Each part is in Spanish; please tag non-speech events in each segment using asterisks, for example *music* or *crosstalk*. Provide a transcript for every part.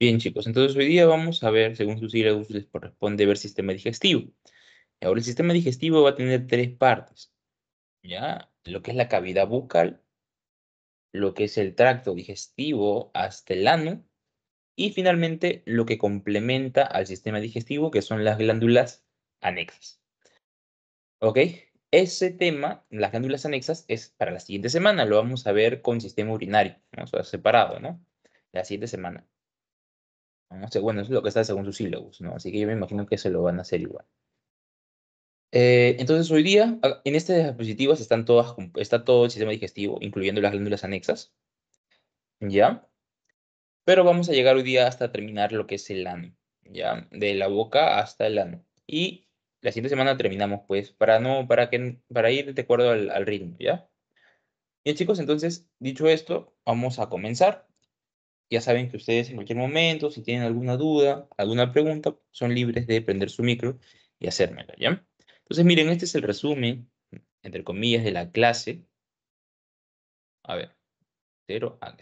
Bien, chicos, entonces hoy día vamos a ver, según sus siglas, les corresponde ver sistema digestivo. Ahora, el sistema digestivo va a tener tres partes. ¿Ya? Lo que es la cavidad bucal, lo que es el tracto digestivo hasta el ano, y finalmente lo que complementa al sistema digestivo, que son las glándulas anexas. ¿Ok? Ese tema, las glándulas anexas, es para la siguiente semana. Lo vamos a ver con sistema urinario, o sea, separado, ¿no? La siguiente semana. bueno, es lo que está según sus sílabos, ¿no? Así que yo me imagino que se lo van a hacer igual. Eh, entonces, hoy día, ah, en estas diapositivas están todas, está todo el sistema digestivo, incluyendo las glándulas anexas. ¿Ya? Pero vamos a llegar hoy día hasta terminar lo que es el ano, ¿ya? De la boca hasta el ano. Y la siguiente semana terminamos, pues, para no, para que, para ir de acuerdo al, ritmo, ¿ya? Bien, chicos, entonces, dicho esto, vamos a comenzar. Ya saben que ustedes en cualquier momento, si tienen alguna duda, alguna pregunta, son libres de prender su micro y hacérmela, ¿ya? Entonces, miren, este es el resumen, entre comillas, de la clase. A ver, cero ah,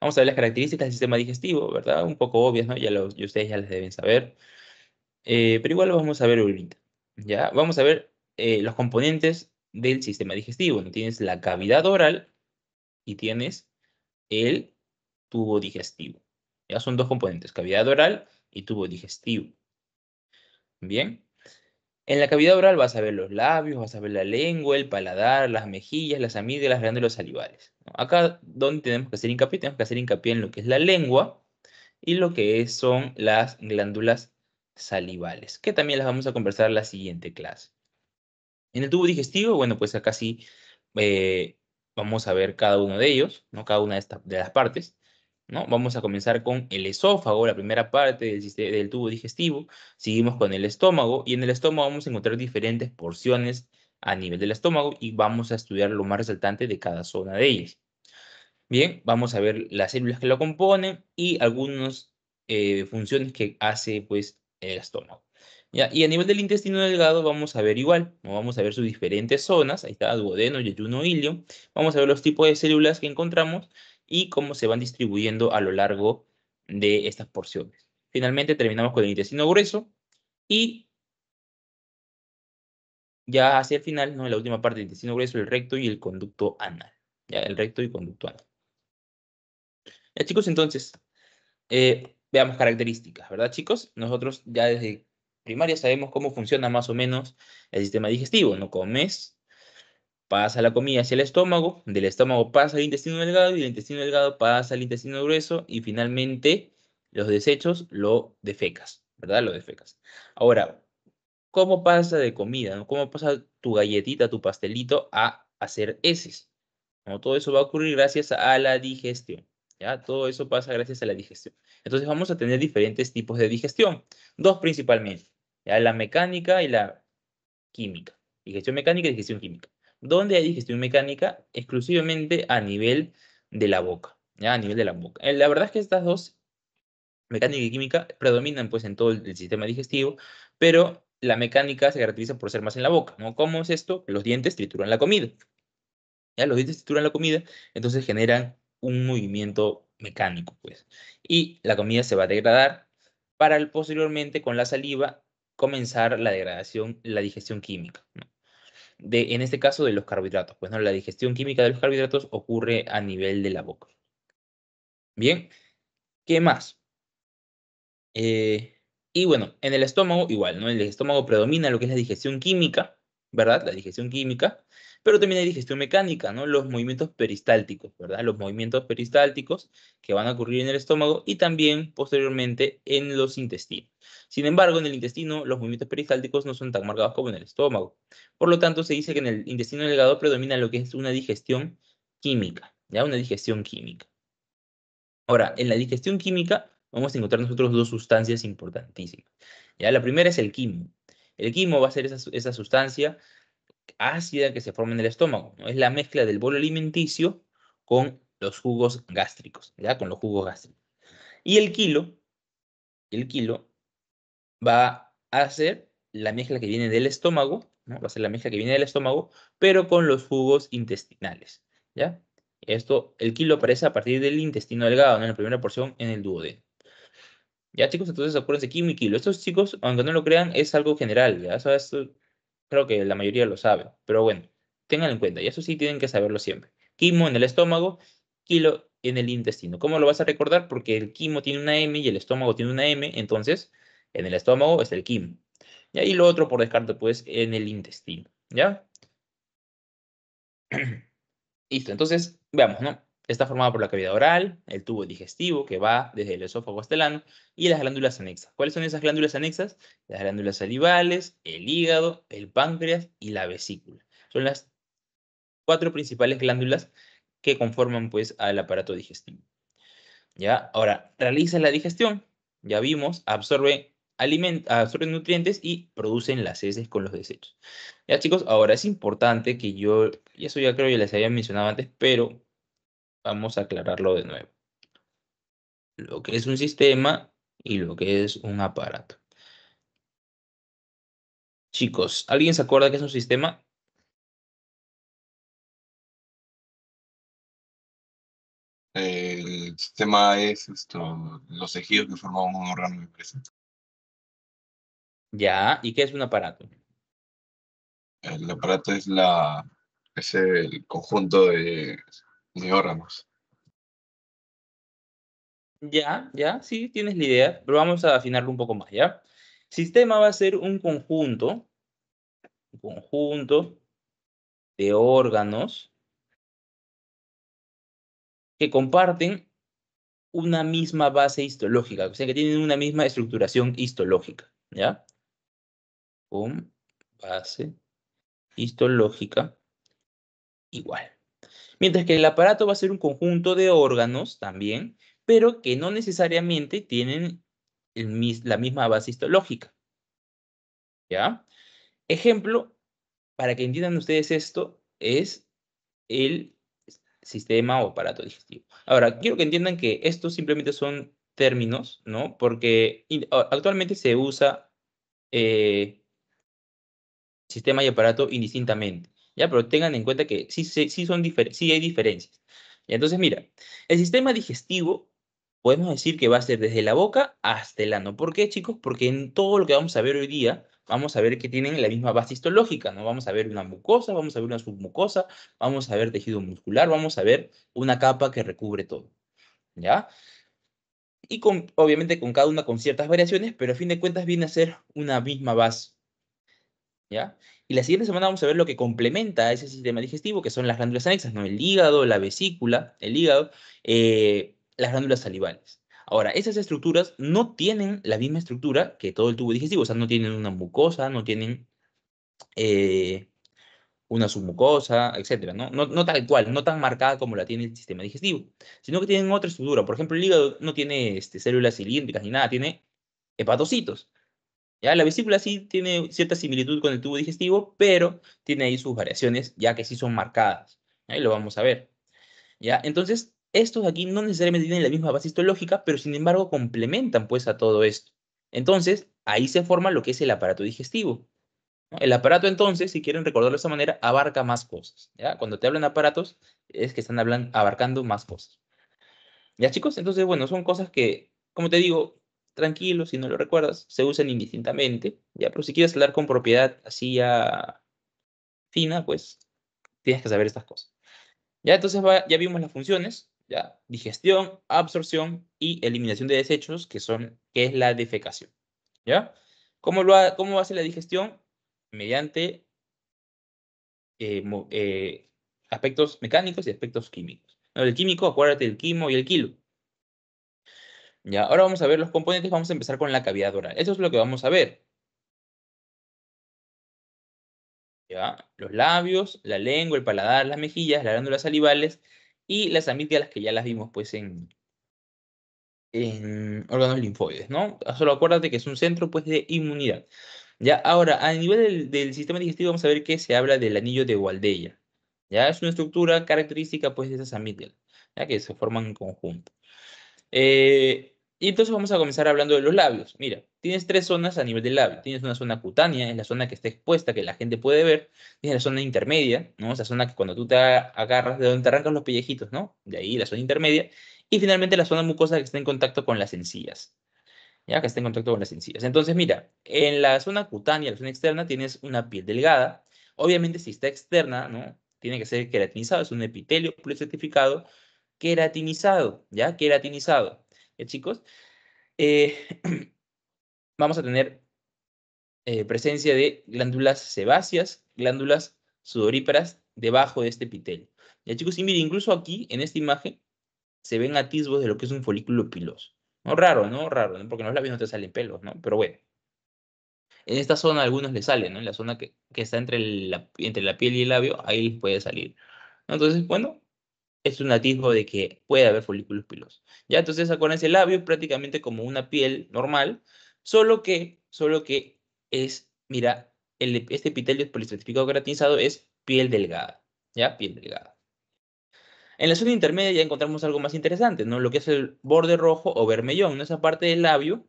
Vamos a ver las características del sistema digestivo, ¿verdad? Un poco obvias, ¿no? Ya los, ustedes ya las deben saber. Eh, pero igual lo vamos a ver ahorita. ¿ya? Vamos a ver eh, los componentes del sistema digestivo. Tienes la cavidad oral y tienes el tubo digestivo. Ya son dos componentes, cavidad oral y tubo digestivo. Bien. En la cavidad oral vas a ver los labios, vas a ver la lengua, el paladar, las mejillas, las amígdalas, las glándulas salivales. Acá donde tenemos que hacer hincapié, tenemos que hacer hincapié en lo que es la lengua y lo que son las glándulas salivales, que también las vamos a conversar en la siguiente clase. En el tubo digestivo, bueno, pues acá sí eh, vamos a ver cada uno de ellos, ¿no? cada una de, estas de, las partes. ¿no? Vamos a comenzar con el esófago, la primera parte del, tubo digestivo. Seguimos con el estómago y en el estómago vamos a encontrar diferentes porciones a nivel del estómago y vamos a estudiar lo más resaltante de cada zona de ellas. Bien, vamos a ver las células que lo componen y algunas eh, funciones que hace pues, el estómago. ¿Ya? Y a nivel del intestino delgado vamos a ver igual, vamos a ver sus diferentes zonas, ahí está duodeno, yeyuno, ilio, vamos a ver los tipos de células que encontramos y cómo se van distribuyendo a lo largo de estas porciones. Finalmente terminamos con el intestino grueso y ya hacia el final, ¿no? la última parte del intestino grueso, el recto y el conducto anal. Ya, el recto y conducto anal. Ya chicos, entonces, eh, veamos características, ¿verdad chicos? Nosotros ya desde primaria sabemos cómo funciona más o menos el sistema digestivo. No comes, pasa la comida hacia el estómago, del estómago pasa al intestino delgado y del intestino delgado pasa al intestino grueso y finalmente los desechos lo defecas, ¿verdad? Lo defecas. Ahora, ¿cómo pasa de comida? ¿Cómo pasa tu galletita, tu pastelito a hacer heces? Todo eso va a ocurrir gracias a la digestión. ¿ya? Todo eso pasa gracias a la digestión. Entonces vamos a tener diferentes tipos de digestión, dos principalmente, La mecánica y la química. Digestión mecánica y digestión química. ¿Dónde hay digestión mecánica exclusivamente a nivel de la boca, ¿ya? A nivel de la boca. Eh, la verdad es que estas dos, mecánica y química, predominan pues en todo el sistema digestivo, pero la mecánica se caracteriza por ser más en la boca, ¿no? ¿Cómo es esto? Los dientes trituran la comida. ¿Ya? Los dientes trituran la comida, entonces generan un movimiento mecánico, pues. Y la comida se va a degradar para posteriormente con la saliva comenzar la degradación, la digestión química. De, en este caso de los carbohidratos, pues no, la digestión química de los carbohidratos ocurre a nivel de la boca. Bien, ¿qué más? Eh, y bueno, en el estómago igual, ¿no? En el estómago predomina lo que es la digestión química, ¿verdad? La digestión química. Pero también hay digestión mecánica, ¿no? Los movimientos peristálticos, ¿verdad? Los movimientos peristálticos que van a ocurrir en el estómago y también posteriormente en los intestinos. Sin embargo, en el intestino los movimientos peristálticos no son tan marcados como en el estómago. Por lo tanto, se dice que en el intestino delgado predomina lo que es una digestión química, ¿ya? Una digestión química. Ahora, en la digestión química vamos a encontrar nosotros dos sustancias importantísimas. ¿ya? La primera es el quimo. El quimo va a ser esa, esa sustancia ácida que se forma en el estómago. Es la mezcla del bolo alimenticio con los jugos gástricos, ¿ya? Con los jugos gástricos. Y el kilo, el kilo va a ser la mezcla que viene del estómago, ¿no? Va a ser la mezcla que viene del estómago, pero con los jugos intestinales, ¿ya? Esto, el kilo aparece a partir del intestino delgado, En la primera porción, en el duodeno. Ya chicos, entonces acuérdense, kilo y kilo. Estos chicos, aunque no lo crean, es algo general, ¿ya? sabes creo que la mayoría lo sabe, pero bueno, tengan en cuenta, y eso sí tienen que saberlo siempre. Quimo en el estómago, kilo en el intestino. ¿Cómo lo vas a recordar? Porque el quimo tiene una M y el estómago tiene una M, entonces en el estómago es el quimo. Y ahí lo otro por descarto, pues, en el intestino, ¿ya? *clears throat* Listo, entonces, veamos, ¿no? Está formada por la cavidad oral, el tubo digestivo que va desde el esófago hasta el ano y las glándulas anexas. ¿Cuáles son esas glándulas anexas? Las glándulas salivales, el hígado, el páncreas y la vesícula. Son las cuatro principales glándulas que conforman pues al aparato digestivo. ¿Ya? Ahora, realiza la digestión. Ya vimos, absorbe absorben nutrientes y producen las heces con los desechos. Ya chicos, ahora es importante que yo, y eso ya creo que les había mencionado antes, pero Vamos a aclararlo de nuevo. Lo que es un sistema y lo que es un aparato. Chicos, ¿alguien se acuerda qué es un sistema? El sistema es esto, los ejidos que forman un órgano de empresa Ya, ¿y qué es un aparato? El aparato es la es el conjunto de de órganos. Ya, ya, sí, tienes la idea, pero vamos a afinarlo un poco más, ¿ya? Sistema va a ser un conjunto, un conjunto de órganos que comparten una misma base histológica, o sea, que tienen una misma estructuración histológica, ¿ya? Un base histológica igual mientras que el aparato va a ser un conjunto de órganos también, pero que no necesariamente tienen la misma base histológica. ¿Ya? Ejemplo, para que entiendan ustedes esto, es el sistema o aparato digestivo. Ahora, quiero que entiendan que estos simplemente son términos, ¿no? Porque actualmente se usa eh, sistema y aparato indistintamente. ¿ya? Pero tengan en cuenta que sí, sí, hay diferencias. Y entonces, mira, el sistema digestivo podemos decir que va a ser desde la boca hasta el ano. ¿Por qué, chicos? Porque en todo lo que vamos a ver hoy día, vamos a ver que tienen la misma base histológica, ¿no? Vamos a ver una mucosa, vamos a ver una submucosa, vamos a ver tejido muscular, vamos a ver una capa que recubre todo, ¿ya? Y obviamente con cada una con ciertas variaciones, pero a fin de cuentas viene a ser una misma base, ¿ya? Y la siguiente semana vamos a ver lo que complementa a ese sistema digestivo, que son las glándulas anexas, ¿no? El hígado, la vesícula, el hígado, eh, las glándulas salivales. Ahora, esas estructuras no tienen la misma estructura que todo el tubo digestivo, o sea, no tienen una mucosa, no tienen eh, una submucosa, etc. ¿no? ¿no? tal cual, no tan marcada como la tiene el sistema digestivo, sino que tienen otra estructura. Por ejemplo, el hígado no tiene este, células cilíndricas ni nada, tiene hepatocitos. ¿ya? La vesícula sí tiene cierta similitud con el tubo digestivo, pero tiene ahí sus variaciones, ya que sí son marcadas. Ahí lo vamos a ver. ¿ya? Entonces, estos aquí no necesariamente tienen la misma base histológica, pero sin embargo complementan pues a todo esto. Entonces, ahí se forma lo que es el aparato digestivo. El aparato entonces, si quieren recordarlo de esa manera, abarca más cosas. ¿ya? Cuando te hablan aparatos, es que están hablando, abarcando más cosas. ¿Ya chicos? Entonces, bueno, son cosas que, como te digo, tranquilo, si no lo recuerdas, se usan indistintamente, ya, pero si quieres hablar con propiedad así ya fina, pues tienes que saber estas cosas. Ya, entonces ya vimos las funciones, ya, digestión, absorción y eliminación de desechos, que son, es la defecación, ¿ya? ¿Cómo, lo ha, cómo hace la digestión? Mediante eh, eh, aspectos mecánicos y aspectos químicos. el químico, acuérdate el quimo y el kilo ahora vamos a ver los componentes, vamos a empezar con la cavidad oral. Eso es lo que vamos a ver. ¿Ya? Los labios, la lengua, el paladar, las mejillas, las glándulas salivales y las amígdalas que ya las vimos pues en, en órganos linfoides, ¿no? Ah, solo acuérdate que es un centro pues de inmunidad. Ya, ahora, a nivel del, sistema digestivo vamos a ver que se habla del anillo de Waldeya. Ya es una estructura característica pues de esas amígdalas, ya que se forman en conjunto. Eh, y entonces vamos a comenzar hablando de los labios. Mira, tienes tres zonas a nivel del labio. Tienes una zona cutánea, es la zona que está expuesta, que la gente puede ver. Tienes la zona intermedia, ¿no? Esa zona que cuando tú te agarras, de donde te arrancas los pellejitos, ¿no? De ahí la zona intermedia. Y finalmente la zona mucosa que está en contacto con las encías. Ya que está en contacto con las encías. Entonces, mira, en la zona cutánea, la zona externa, tienes una piel delgada. Obviamente, si está externa, ¿no? Tiene que ser queratinizado, es un epitelio pluricertificado queratinizado, ¿ya? Queratinizado. ¿Ya, chicos? Eh, *clears throat* vamos a tener eh, presencia de glándulas sebáceas, glándulas sudoríparas debajo de este epitelio. ¿Ya, chicos? Y miren, incluso aquí, en esta imagen, se ven atisbos de lo que es un folículo piloso. No raro, ¿no? Raro, porque en los labios no te salen pelos, ¿no? Pero bueno. En esta zona algunos le salen, ¿no? En la zona que, está entre, la, entre la piel y el labio, ahí puede salir. Entonces, bueno, es un atisbo de que puede haber folículos pilosos. ¿Ya? Entonces, acuérdense, el labio es prácticamente como una piel normal, solo que, solo que es, mira, este epitelio polistratificado gratinizado es piel delgada, ¿ya? Piel delgada. En la zona intermedia ya encontramos algo más interesante, ¿no? Lo que es el borde rojo o vermellón, ¿no? Esa parte del labio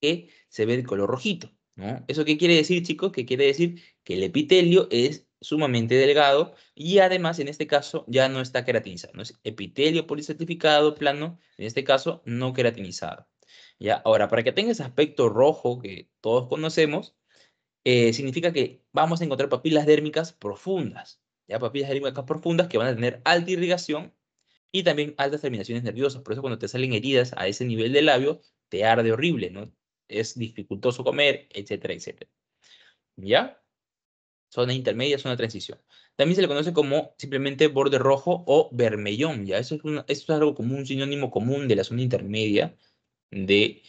que se ve de color rojito, ¿no? ¿Eso qué quiere decir, chicos? Que quiere decir que el epitelio es sumamente delgado y además en este caso ya no está queratinizado, no es epitelio policertificado plano, en este caso no queratinizado. ¿ya? Ahora, para que tenga ese aspecto rojo que todos conocemos, eh, significa que vamos a encontrar papilas dérmicas profundas, ya papilas dérmicas profundas que van a tener alta irrigación y también altas terminaciones nerviosas, por eso cuando te salen heridas a ese nivel del labio, te arde horrible, ¿no? Es dificultoso comer, etcétera, etcétera. ¿Ya? zona intermedia, zona transición. También se le conoce como simplemente borde rojo o vermellón, ¿ya? Eso es, algo común, un sinónimo común de la zona intermedia de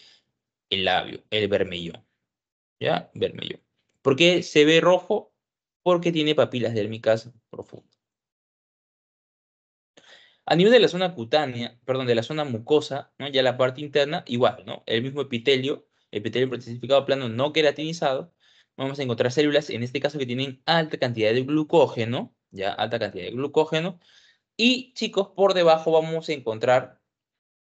labio, el vermellón, ¿ya? Vermellón. ¿Por qué se ve rojo? Porque tiene papilas dérmicas profundas. A nivel de la zona cutánea, perdón, de la zona mucosa, ya la parte interna, igual, ¿no? El mismo epitelio, epitelio plastificado plano no queratinizado, vamos a encontrar células, en este caso, que tienen alta cantidad de glucógeno, ya alta cantidad de glucógeno. Y chicos, por debajo vamos a encontrar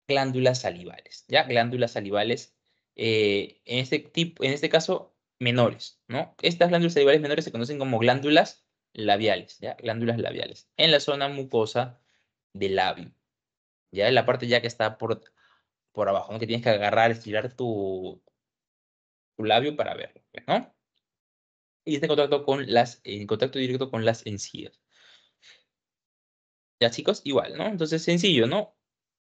glándulas salivales, ya glándulas salivales, eh, en, este tipo, en este caso, menores, ¿no? Estas glándulas salivales menores se conocen como glándulas labiales, ¿ya? Glándulas labiales, en la zona mucosa del labio, ¿ya? En la parte ya que está por, por abajo, ¿no? Que tienes que agarrar, estirar tu labio para verlo, ¿no? y está en contacto, con las, en contacto directo con las encías. Ya chicos, igual, ¿no? Entonces sencillo, ¿no?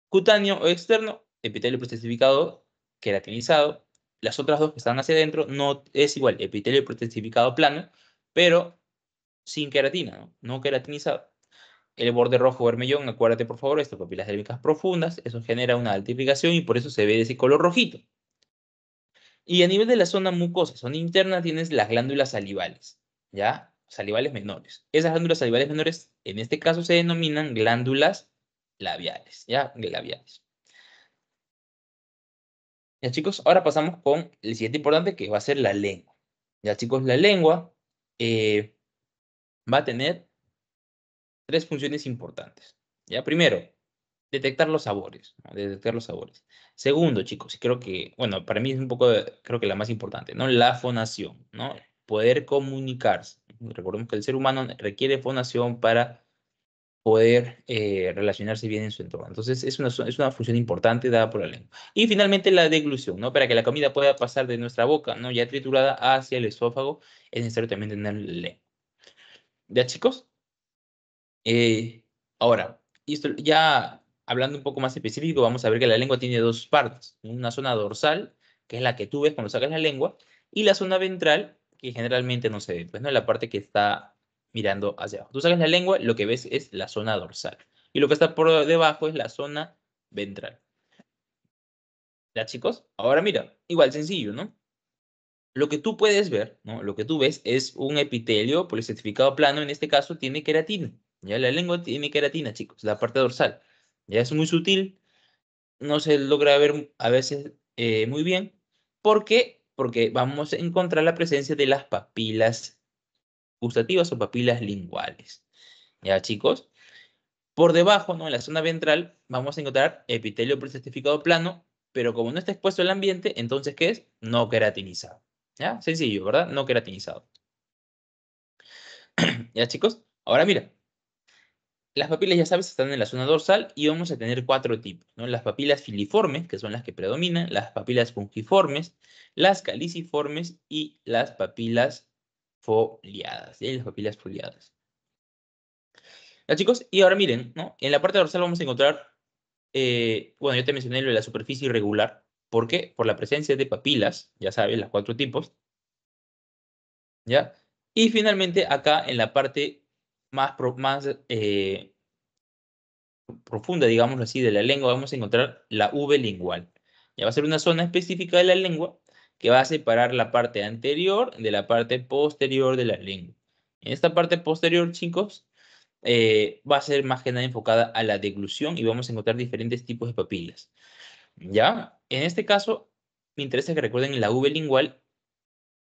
Cutáneo o externo, epitelio protestificado queratinizado. Las otras dos que están hacia adentro no es igual, epitelio protestificado plano, pero sin queratina, ¿no? No queratinizado. El borde rojo vermellón, acuérdate por favor, esto, papilas dérmicas profundas, eso genera una altificación y por eso se ve de ese color rojito. Y a nivel de la zona mucosa, zona interna, tienes las glándulas salivales, ¿ya? Salivales menores. Esas glándulas salivales menores, en este caso, se denominan glándulas labiales, ¿ya? Labiales. Ya, chicos, ahora pasamos con el siguiente importante que va a ser la lengua. Ya, chicos, la lengua eh, va a tener tres funciones importantes. Ya, primero, detectar los sabores, detectar los sabores. Segundo, chicos, creo que, bueno, para mí es un poco, creo que la más importante, ¿no? La fonación, ¿no? Poder comunicarse. Recordemos que el ser humano requiere fonación para poder eh, relacionarse bien en su entorno. Entonces, es una, función importante dada por la lengua. Y finalmente, la deglución, ¿no? Para que la comida pueda pasar de nuestra boca, ¿no? Ya triturada hacia el esófago, es necesario también tener lengua. ¿Ya, chicos? Eh, ahora, esto ya hablando un poco más específico, vamos a ver que la lengua tiene dos partes. Una zona dorsal, que es la que tú ves cuando sacas la lengua, y la zona ventral, que generalmente no se ve, pues no es la parte que está mirando hacia abajo. Tú sacas la lengua, lo que ves es la zona dorsal. Y lo que está por debajo es la zona ventral. ¿Ya, chicos? Ahora mira, igual sencillo, ¿no? Lo que tú puedes ver, ¿no? Lo que tú ves es un epitelio certificado plano, en este caso tiene queratina. Ya la lengua tiene queratina, chicos, la parte dorsal. Ya es muy sutil, no se logra ver a veces eh, muy bien. ¿Por qué? Porque vamos a encontrar la presencia de las papilas gustativas o papilas linguales. ¿Ya, chicos? Por debajo, ¿no? en la zona ventral, vamos a encontrar epitelio precertificado plano, pero como no está expuesto al ambiente, entonces, ¿qué es? No queratinizado. ¿Ya? Sencillo, ¿verdad? No queratinizado. *clears throat* ¿Ya, chicos? Ahora mira, las papilas, ya sabes, están en la zona dorsal y vamos a tener cuatro tipos, ¿no? Las papilas filiformes, que son las que predominan, las papilas fungiformes, las caliciformes y las papilas foliadas, ¿sí? Las papilas foliadas. Ya, chicos, y ahora miren, En la parte dorsal vamos a encontrar, eh, bueno, yo te mencioné lo de la superficie irregular. ¿Por qué? Por la presencia de papilas, ya sabes, las cuatro tipos. ¿Ya? Y finalmente acá en la parte más, eh, profunda, digámoslo así, de la lengua, vamos a encontrar la V lingual. Ya va a ser una zona específica de la lengua que va a separar la parte anterior de la parte posterior de la lengua. En esta parte posterior, chicos, eh, va a ser más que nada enfocada a la deglución y vamos a encontrar diferentes tipos de papilas. ¿Ya? En este caso, me interesa que recuerden la V lingual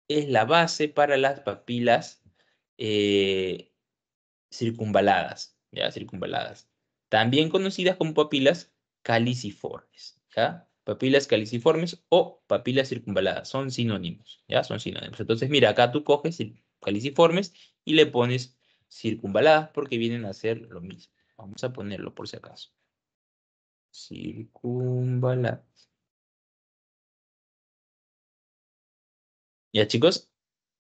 es la base para las papilas eh, circunvaladas, ¿ya? Circunvaladas, también conocidas como papilas caliciformes, ¿ya? Papilas caliciformes o papilas circunvaladas, son sinónimos, ¿ya? Son sinónimos. Entonces, mira, acá tú coges caliciformes y le pones circunvaladas porque vienen a ser lo mismo. Vamos a ponerlo por si acaso. Circunvaladas. ¿Ya chicos?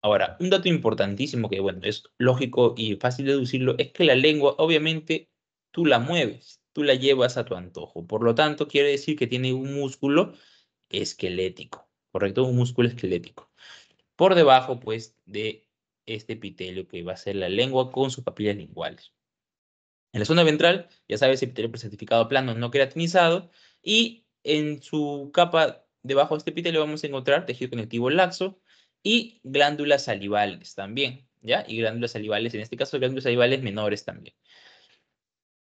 Ahora, un dato importantísimo que, bueno, es lógico y fácil deducirlo, es que la lengua, obviamente, tú la mueves, tú la llevas a tu antojo. Por lo tanto, quiere decir que tiene un músculo esquelético, ¿correcto? Un músculo esquelético. Por debajo, pues, de este epitelio que va a ser la lengua con sus papillas linguales. En la zona ventral, ya sabes, epitelio presentificado plano no queratinizado. Y en su capa debajo de este epitelio vamos a encontrar tejido conectivo laxo, y glándulas salivales también, ¿ya? Y glándulas salivales, en este caso glándulas salivales menores también.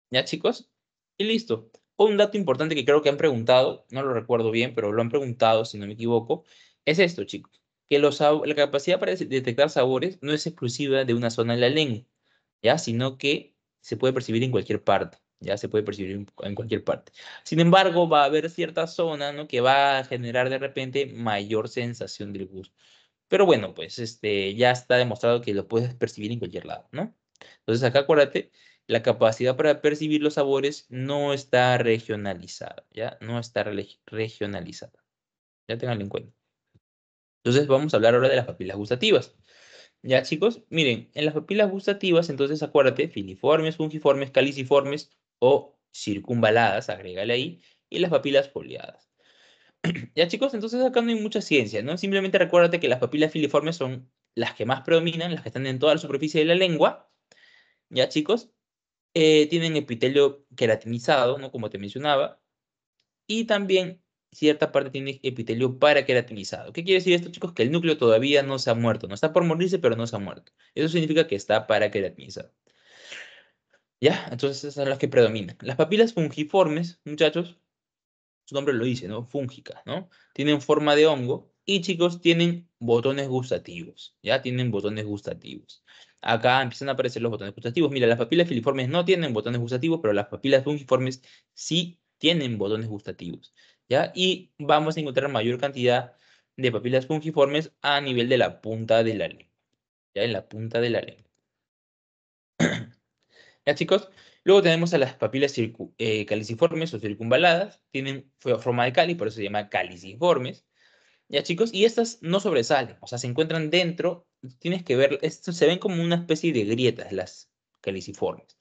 ¿Ya, chicos? Y listo. Un dato importante que creo que han preguntado, no lo recuerdo bien, pero lo han preguntado, si no me equivoco, es esto, chicos, que los, la capacidad para detectar sabores no es exclusiva de una zona de la lengua, ¿ya? Sino que se puede percibir en cualquier parte ya se puede percibir en cualquier parte. Sin embargo, va a haber cierta zona ¿no? que va a generar de repente mayor sensación del gusto. Pero bueno, pues este, ya está demostrado que lo puedes percibir en cualquier lado, ¿no? Entonces acá acuérdate, la capacidad para percibir los sabores no está regionalizada, ¿ya? No está regionalizada. Ya tenganlo en cuenta. Entonces vamos a hablar ahora de las papilas gustativas. Ya chicos, miren, en las papilas gustativas, entonces acuérdate, filiformes, fungiformes, caliciformes o circunvaladas, agrégale ahí, y las papilas foliadas. *clears throat* ya chicos, entonces acá no hay mucha ciencia, ¿no? Simplemente recuérdate que las papilas filiformes son las que más predominan, las que están en toda la superficie de la lengua, ya chicos, eh, tienen epitelio queratinizado, ¿no? Como te mencionaba, y también cierta parte tiene epitelio paraqueratinizado. ¿Qué quiere decir esto, chicos? Que el núcleo todavía no se ha muerto, no está por morirse, pero no se ha muerto. Eso significa que está paraqueratinizado. ¿Ya? Entonces esas son las que predominan. Las papilas fungiformes, muchachos, su nombre lo dice, ¿no? Fúngicas, ¿no? Tienen forma de hongo y chicos tienen botones gustativos, ¿ya? Tienen botones gustativos. Acá empiezan a aparecer los botones gustativos. Mira, las papilas filiformes no tienen botones gustativos, pero las papilas fungiformes sí tienen botones gustativos, ¿ya? Y vamos a encontrar mayor cantidad de papilas fungiformes a nivel de la punta de la lengua, ¿ya? En la punta de la lengua. *clears throat* ¿Ya, chicos? Luego tenemos a las papilas eh, caliciformes o circunvaladas, tienen forma de cáliz, por eso se llama caliciformes. Ya chicos, y estas no sobresalen, o sea, se encuentran dentro, tienes que ver, esto, se ven como una especie de grietas las caliciformes.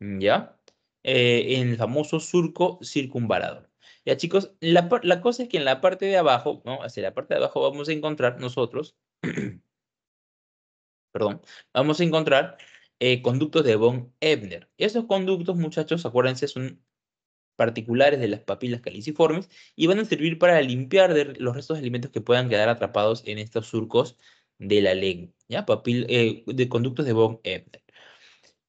¿Ya? Eh, en el famoso surco circunvalador. Ya chicos, la, la, cosa es que en la parte de abajo, ¿no? Hacia la parte de abajo vamos a encontrar nosotros, *clears throat* perdón, vamos a encontrar eh, conductos de von Ebner. Esos conductos, muchachos, acuérdense, son particulares de las papilas caliciformes y van a servir para limpiar los restos de alimentos que puedan quedar atrapados en estos surcos de la lengua, ¿ya? Eh, de conductos de von Ebner.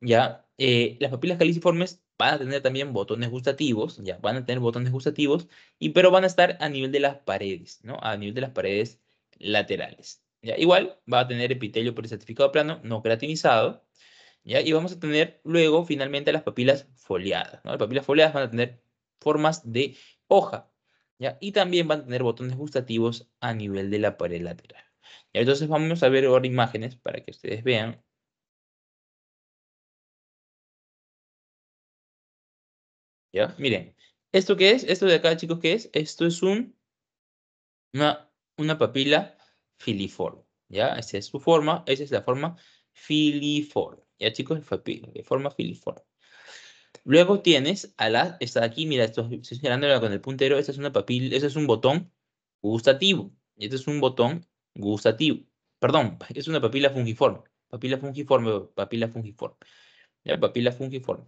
¿Ya? Eh, las papilas caliciformes van a tener también botones gustativos, ya van a tener botones gustativos, y, pero van a estar a nivel de las paredes, ¿no? A nivel de las paredes laterales. ¿ya? Igual va a tener epitelio certificado plano, no creatinizado, y vamos a tener luego finalmente las papilas foliadas, Las papilas foliadas van a tener formas de hoja, ¿ya? Y también van a tener botones gustativos a nivel de la pared lateral. Entonces vamos a ver ahora imágenes para que ustedes vean ¿Ya? Miren, ¿esto qué es? ¿Esto de acá, chicos, qué es? Esto es un, una, una papila filiforme, ¿ya? Esa es su forma, esa es la forma filiforme, ya chicos, de forma filiforme. Luego tienes a la, está aquí, mira, estoy señalándola con el puntero, esta es una papila, este es un botón gustativo. Este es un botón gustativo. Perdón, es una papila fungiforme. Papila fungiforme, papila fungiforme. papila fungiforme.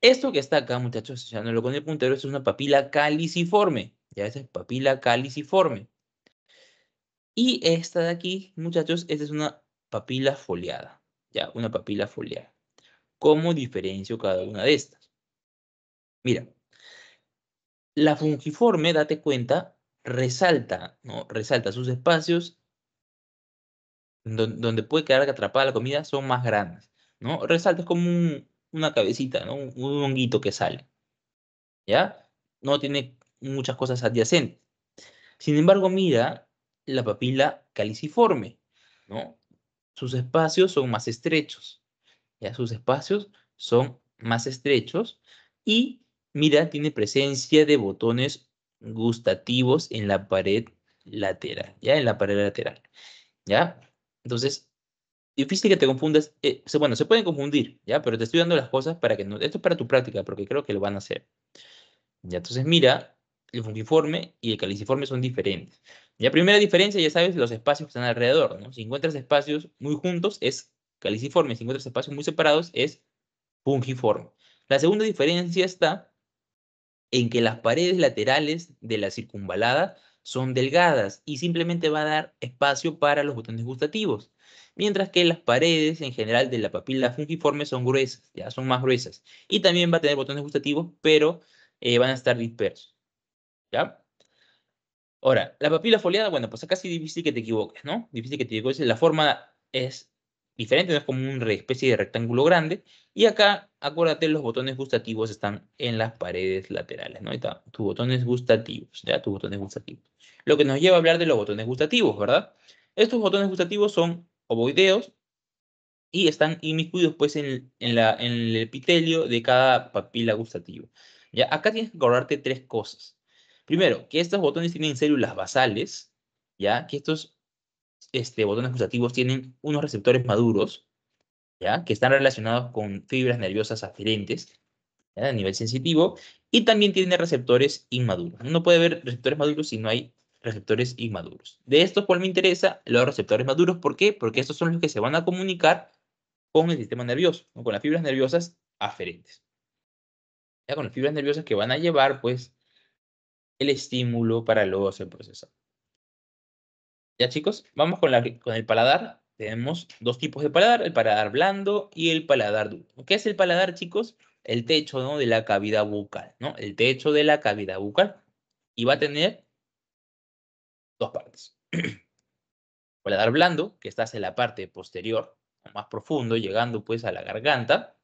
Esto que está acá, muchachos, señalándolo con el puntero, esto es una papila caliciforme. Ya, es papila caliciforme. Y esta de aquí, muchachos, esta es una papila foliada ya una papila foliar. ¿Cómo diferencio cada una de estas? Mira, la fungiforme, date cuenta, resalta, ¿no? resalta sus espacios donde, puede quedar atrapada la comida son más grandes, ¿no? Resalta es como una cabecita, ¿no? Un, un honguito que sale, ¿ya? No tiene muchas cosas adyacentes. Sin embargo, mira la papila caliciforme, ¿no? sus espacios son más estrechos. Ya sus espacios son más estrechos y mira, tiene presencia de botones gustativos en la pared lateral, ya en la pared lateral. ¿Ya? Entonces, difícil que te confundas, eh, bueno, se pueden confundir, ¿ya? Pero te estoy dando las cosas para que no, esto es para tu práctica, porque creo que lo van a hacer. Ya, entonces mira, el fungiforme y el caliciforme son diferentes. La primera diferencia, ya sabes, los espacios que están alrededor, ¿no? Si encuentras espacios muy juntos, es caliciforme. Si encuentras espacios muy separados, es fungiforme. La segunda diferencia está en que las paredes laterales de la circunvalada son delgadas y simplemente va a dar espacio para los botones gustativos, mientras que las paredes en general de la papila fungiforme son gruesas, ya son más gruesas, y también va a tener botones gustativos, pero eh, van a estar dispersos. ¿Ya? Ahora, la papila foliada, bueno, pues acá sí difícil que te equivoques, ¿no? Difícil que te equivoques. La forma es diferente, no es como una especie de rectángulo grande. Y acá, acuérdate, los botones gustativos están en las paredes laterales, ¿no? Ahí está, tus botones gustativos, ya, tus botones gustativos. Lo que nos lleva a hablar de los botones gustativos, ¿verdad? Estos botones gustativos son ovoideos y están inmiscuidos, pues, en, en el epitelio de cada papila gustativa. Ya, acá tienes que acordarte tres cosas. Primero, que estos botones tienen células basales, ¿ya? Que estos este, botones gustativos tienen unos receptores maduros, ¿ya? Que están relacionados con fibras nerviosas aferentes, A nivel sensitivo, y también tienen receptores inmaduros. No puede haber receptores maduros si no hay receptores inmaduros. De estos, ¿cuál me interesa? Los receptores maduros, ¿por qué? Porque estos son los que se van a comunicar con el sistema nervioso, con las fibras nerviosas aferentes. Ya con las fibras nerviosas que van a llevar, pues, el estímulo para luego ser procesado. Ya chicos, vamos con, la, con el paladar. Tenemos dos tipos de paladar, el paladar blando y el paladar duro. ¿Qué es el paladar, chicos? El techo ¿no? de la cavidad bucal, ¿no? El techo de la cavidad bucal. Y va a tener dos partes. *clears throat* paladar blando, que está en la parte posterior, más profundo, llegando pues a la garganta.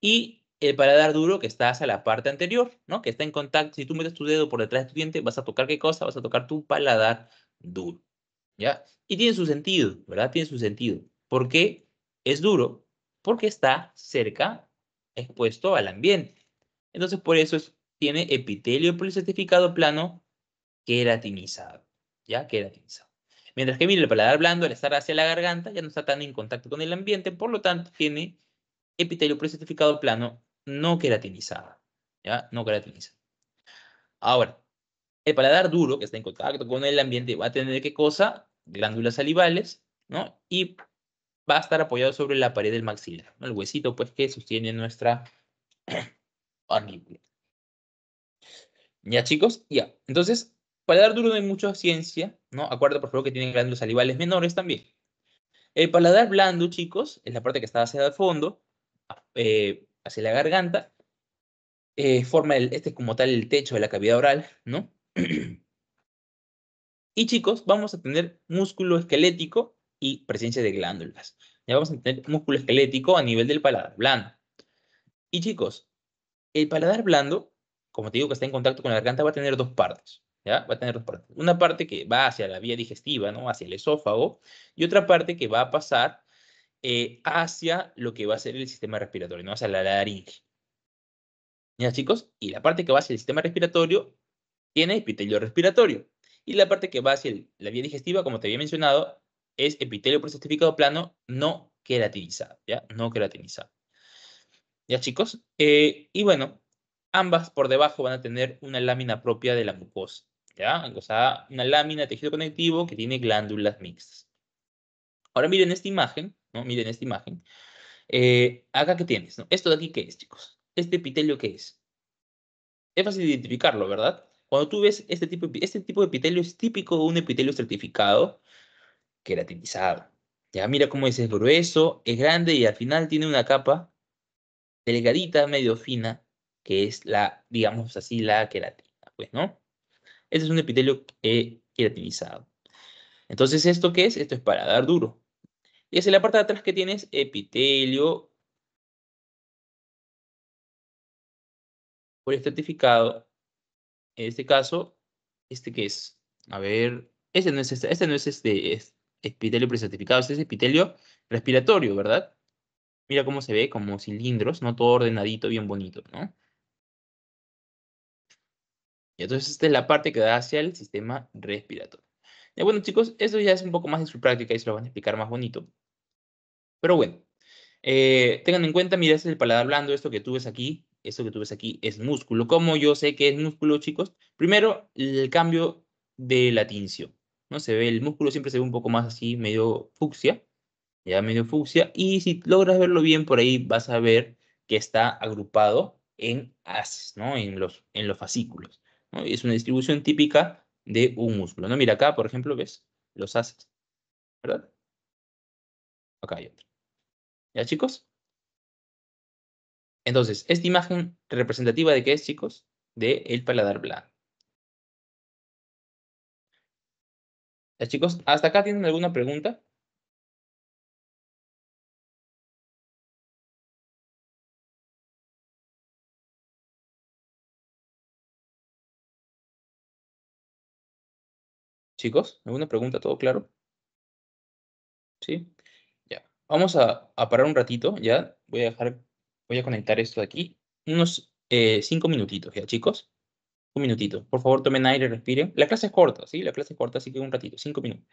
Y el paladar duro que está hacia la parte anterior, ¿no? Que está en contacto. Si tú metes tu dedo por detrás de tu diente, vas a tocar qué cosa? Vas a tocar tu paladar duro. ¿Ya? Y tiene su sentido, ¿verdad? Tiene su sentido. ¿Por qué es duro? Porque está cerca, expuesto al ambiente. Entonces, por eso tiene epitelio certificado plano queratinizado. ¿Ya? Queratinizado. Mientras que, mire, el paladar blando, al estar hacia la garganta, ya no está tan en contacto con el ambiente, por lo tanto, tiene epitelio certificado plano no queratinizada. ¿Ya? No queratinizada. Ahora, el paladar duro, que está en contacto con el ambiente, va a tener qué cosa? Glándulas salivales, ¿no? Y va a estar apoyado sobre la pared del maxilar, ¿no? el huesito pues que sostiene nuestra *coughs* Ya chicos, ya. Entonces, paladar duro no hay mucha ciencia, ¿no? Acuérdate por favor que tienen glándulas salivales menores también. El paladar blando, chicos, es la parte que está hacia el fondo, eh, hacia la garganta, eh, forma el, este como tal el techo de la cavidad oral, ¿no? *clears throat* y chicos, vamos a tener músculo esquelético y presencia de glándulas. Ya vamos a tener músculo esquelético a nivel del paladar blando. Y chicos, el paladar blando, como te digo que está en contacto con la garganta, va a tener dos partes. ¿Ya? Va a tener dos partes. Una parte que va hacia la vía digestiva, ¿no? Hacia el esófago, y otra parte que va a pasar eh, hacia lo que va a ser el sistema respiratorio, ¿no? hacia o la laringe. ¿Ya, chicos? Y la parte que va hacia el sistema respiratorio tiene epitelio respiratorio. Y la parte que va hacia la vía digestiva, como te había mencionado, es epitelio prostatificado plano no queratinizado, ¿ya? No queratinizado. ¿Ya, chicos? Eh, y bueno, ambas por debajo van a tener una lámina propia de la mucosa, ¿ya? O sea, una lámina de tejido conectivo que tiene glándulas mixtas. Ahora miren esta imagen Miren esta imagen. Eh, acá que tienes, ¿no? Esto de aquí, que es, chicos? Este epitelio, ¿qué es? Es fácil identificarlo, ¿verdad? Cuando tú ves este tipo, de, este tipo de epitelio es típico de un epitelio estratificado queratinizado. Ya mira cómo es, es grueso, es grande y al final tiene una capa delgadita, medio fina, que es la, digamos así, la queratina, pues, ¿no? Este es un epitelio eh, queratinizado. Entonces, ¿esto qué es? Esto es para dar duro. Y es la parte de atrás que tienes epitelio poliestratificado. En este caso, ¿este qué es? A ver, este, este no es no este, es este epitelio preestratificado, este es epitelio respiratorio, ¿verdad? Mira cómo se ve, como cilindros, no todo ordenadito, bien bonito, ¿no? Y entonces esta es la parte que da hacia el sistema respiratorio. Eh, bueno, chicos, eso ya es un poco más de su práctica y se lo van a explicar más bonito. Pero bueno, eh, tengan en cuenta, mira, es el paladar blando, esto que tú ves aquí, esto que tú ves aquí es músculo. ¿Cómo yo sé que es músculo, chicos? Primero, el cambio de la ¿no? Se ve, el músculo siempre se ve un poco más así, medio fucsia, ya medio fucsia, y si logras verlo bien por ahí, vas a ver que está agrupado en ases, ¿no? En los, en los fascículos. Es una distribución típica de un músculo. ¿no? Mira, acá, por ejemplo, ves los haces, ¿verdad? Acá hay otro. ¿Ya, chicos? Entonces, esta imagen representativa de qué es, chicos? De el paladar blanco. ¿Ya, chicos? ¿Hasta acá tienen alguna pregunta? Chicos, ¿alguna pregunta? ¿Todo claro? ¿Sí? Ya. Vamos a, parar un ratito, ya. Voy a dejar, voy a conectar esto de aquí. Unos eh, cinco minutitos, ya, chicos. Un minutito. Por favor, tomen aire, respiren. La clase es corta, ¿sí? La clase es corta, así que un ratito, cinco minutos.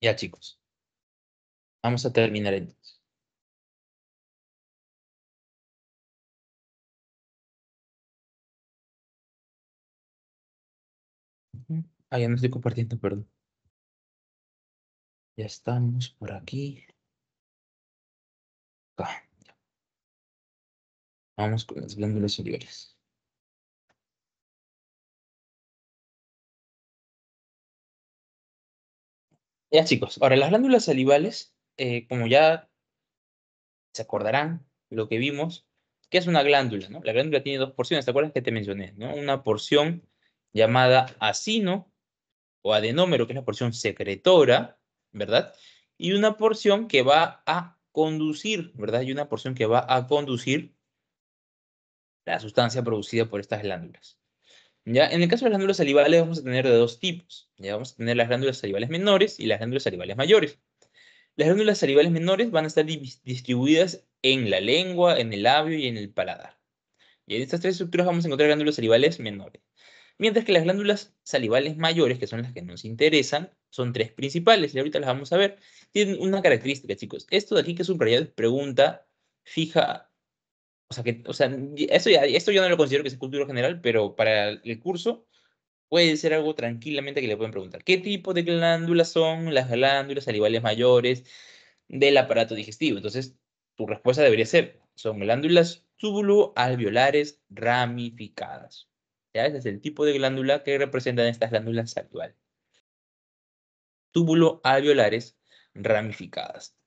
Ya chicos, vamos a terminar entonces. Ah, ya no estoy compartiendo, perdón. Ya estamos por aquí. Ah, vamos con las glándulas salivares. Ya chicos, ahora las glándulas salivales, eh, como ya se acordarán lo que vimos, que es una glándula? No? La glándula tiene dos porciones, ¿te acuerdas que te mencioné? No? Una porción llamada acino o adenómero, que es la porción secretora, ¿verdad? Y una porción que va a conducir, ¿verdad? Y una porción que va a conducir la sustancia producida por estas glándulas. En el caso de las glándulas salivales vamos a tener de dos tipos. ¿ya? Vamos a tener las glándulas salivales menores y las glándulas salivales mayores. Las glándulas salivales menores van a estar distribuidas en la lengua, en el labio y en el paladar. Y en estas tres estructuras vamos a encontrar glándulas salivales menores. Mientras que las glándulas salivales mayores, que son las que nos interesan, son tres principales, y ahorita las vamos a ver. Tienen una característica, chicos. Esto de aquí que es rayado es pregunta fija o sea, que, o sea, eso esto yo no lo considero que sea cultura general, pero para el curso puede ser algo tranquilamente que le pueden preguntar. ¿Qué tipo de glándulas son las glándulas salivales mayores del aparato digestivo? Entonces, tu respuesta debería ser, son glándulas tubuloalveolares ramificadas. ¿Ya? Ese es el tipo de glándula que representan estas glándulas salivales. Túbulo alveolares ramificadas.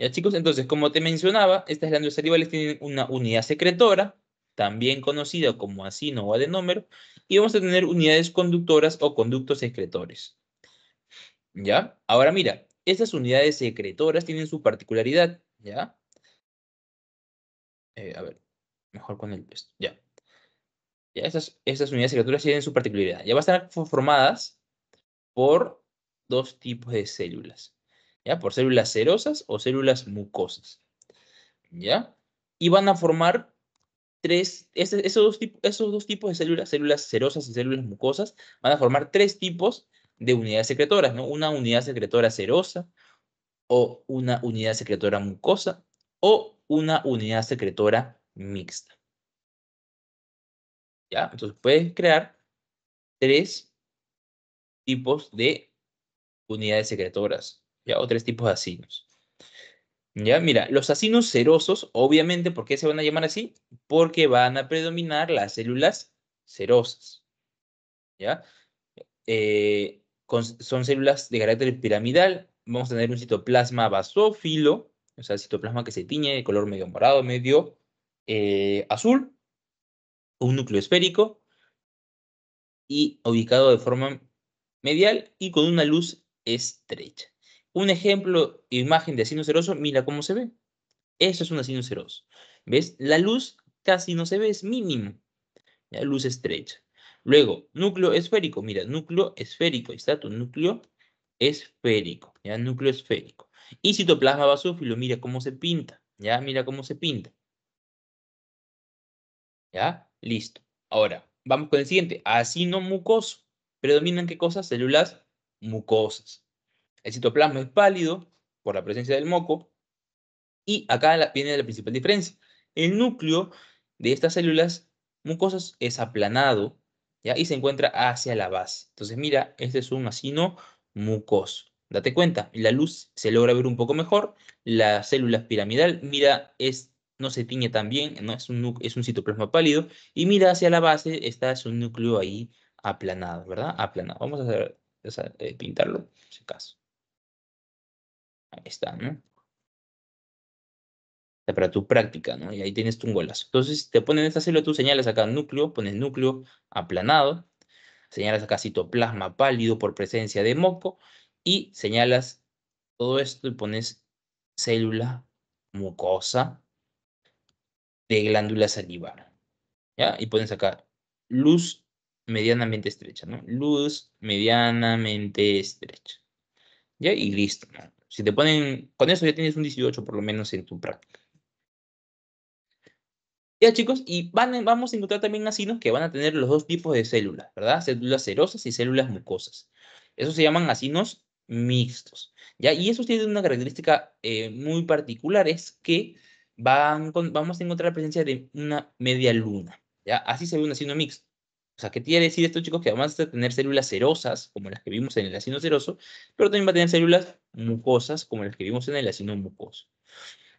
Ya chicos, entonces, como te mencionaba, estas glándulas salivales tienen una unidad secretora, también conocida como acino o adenómero, y vamos a tener unidades conductoras o conductos secretores. ¿Ya? Ahora mira, estas unidades secretoras tienen su particularidad, ¿ya? Eh, a ver, mejor con el texto, ya. Ya, estas, estas unidades secretoras tienen su particularidad. Ya van a estar formadas por dos tipos de células. ¿ya? Por células serosas o células mucosas, ¿ya? Y van a formar tres, esos, dos esos dos tipos de células, células serosas y células mucosas, van a formar tres tipos de unidades secretoras, Una unidad secretora serosa, o una unidad secretora mucosa, o una unidad secretora mixta. ¿Ya? Entonces puedes crear tres tipos de unidades secretoras ¿ya? tipos de asinos. Ya, mira, los asinos serosos, obviamente, ¿por qué se van a llamar así? Porque van a predominar las células serosas. ¿Ya? Eh, son células de carácter piramidal. Vamos a tener un citoplasma basófilo, o sea, el citoplasma que se tiñe de color medio morado, medio eh, azul. Un núcleo esférico y ubicado de forma medial y con una luz estrecha. Un ejemplo, imagen de acino seroso, mira cómo se ve. Eso es un acino ceroso. ¿Ves? La luz casi no se ve, es mínimo. ¿Ya? Luz estrecha. Luego, núcleo esférico. Mira, núcleo esférico. Ahí está tu núcleo esférico. ¿Ya? Núcleo esférico. Y citoplasma basófilo. Mira cómo se pinta. ¿Ya? Mira cómo se pinta. ¿Ya? Listo. Ahora, vamos con el siguiente. Acino mucoso. Predominan qué cosas? Células mucosas. El citoplasma es pálido por la presencia del moco. Y acá viene la principal diferencia. El núcleo de estas células mucosas es aplanado y se encuentra hacia la base. Entonces, mira, este es un asino mucoso. Date cuenta, la luz se logra ver un poco mejor. La célula piramidal, mira, es, no se tiñe tan bien, es, un, es un citoplasma pálido. Y mira hacia la base, está su núcleo ahí aplanado, ¿verdad? Aplanado. Vamos a, hacer, eh, pintarlo, en este caso. Ahí está, ¿no? para tu práctica, ¿no? Y ahí tienes tu golazo. Entonces, te ponen esta célula, tú señalas acá núcleo, pones núcleo aplanado, señalas acá citoplasma pálido por presencia de moco y señalas todo esto y pones célula mucosa de glándula salivar, ¿ya? Y pones acá luz medianamente estrecha, ¿no? Luz medianamente estrecha, ¿ya? Y listo, ¿no? Si te ponen, con eso ya tienes un 18 por lo menos en tu práctica. Ya chicos, y van, vamos a encontrar también asinos que van a tener los dos tipos de células, ¿verdad? Células serosas y células mucosas. Esos se llaman asinos mixtos, ¿ya? Y esos tienen una característica eh, muy particular, es que van vamos a encontrar la presencia de una media luna, ¿ya? Así se ve un asino mixto. O sea, ¿qué quiere decir esto, chicos? Que vamos a tener células serosas, como las que vimos en el asino seroso, pero también va a tener células mucosas, como las que vimos en el acino mucoso.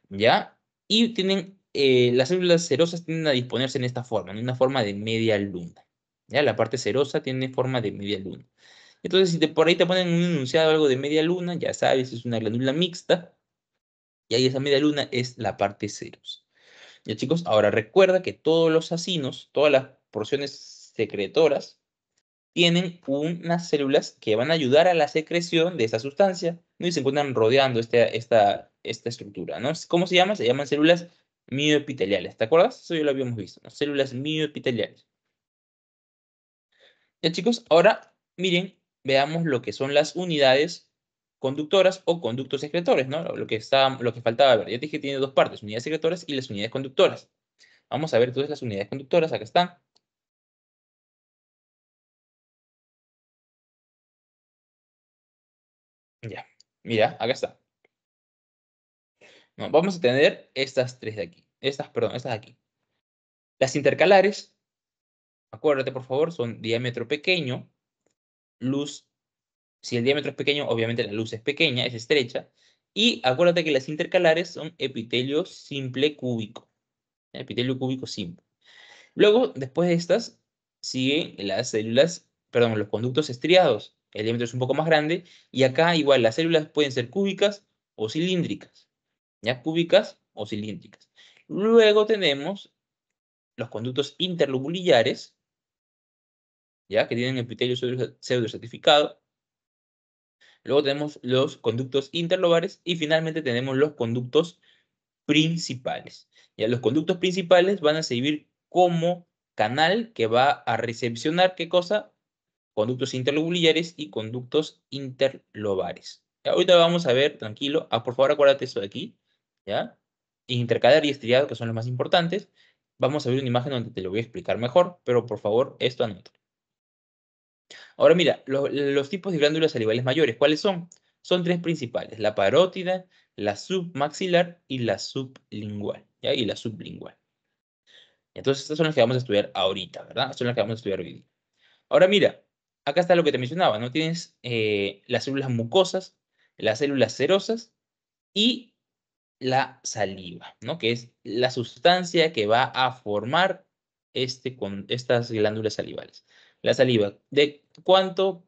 ¿Ya? Y tienen, eh, las células serosas tienden a disponerse en esta forma, en una forma de media luna. ¿Ya? La parte serosa tiene forma de media luna. Entonces, si te, por ahí te ponen un enunciado algo de media luna, ya sabes, es una glándula mixta. Y ahí esa media luna es la parte serosa. Ya chicos, ahora recuerda que todos los acinos, todas las porciones secretoras tienen unas células que van a ayudar a la secreción de esa sustancia y se encuentran rodeando este, esta, estructura. ¿no? ¿Cómo se llama? Se llaman células mioepiteliales. ¿Te acuerdas? Eso ya lo habíamos visto. las Células mioepiteliales. Ya chicos, ahora miren, veamos lo que son las unidades conductoras o conductos secretores, ¿no? Lo que, está, lo que faltaba ver. Ya dije que tiene dos partes, unidades secretoras y las unidades conductoras. Vamos a ver todas las unidades conductoras. Acá están. Mira, acá está. vamos a tener estas tres de aquí. Estas, perdón, estas de aquí. Las intercalares, acuérdate por favor, son diámetro pequeño, luz, si el diámetro es pequeño, obviamente la luz es pequeña, es estrecha, y acuérdate que las intercalares son epitelio simple cúbico, epitelio cúbico simple. Luego, después de estas, siguen las células, perdón, los conductos estriados, el diámetro es un poco más grande, y acá igual las células pueden ser cúbicas o cilíndricas, ya cúbicas o cilíndricas. Luego tenemos los conductos interlobulillares, ya que tienen epitelio pseudo certificado. Luego tenemos los conductos interlobares y finalmente tenemos los conductos principales. Ya los conductos principales van a servir como canal que va a recepcionar qué cosa? conductos interlobulares y conductos interlobares. Ahorita vamos a ver, tranquilo, ah, por favor acuérdate esto de aquí, ¿ya? Intercadar y estriado, que son los más importantes. Vamos a ver una imagen donde te lo voy a explicar mejor, pero por favor, esto anota. Ahora mira, los tipos de glándulas salivales mayores, ¿cuáles son? Son tres principales, la parótida, la submaxilar y la sublingual, ¿ya? Y la sublingual. Entonces, estas son las que vamos a estudiar ahorita, ¿verdad? Son las que vamos a estudiar hoy día. Ahora mira, acá está lo que te mencionaba, ¿no? Tienes eh, las células mucosas, las células serosas y la saliva, ¿no? Que es la sustancia que va a formar este, estas glándulas salivales. La saliva, ¿de cuánto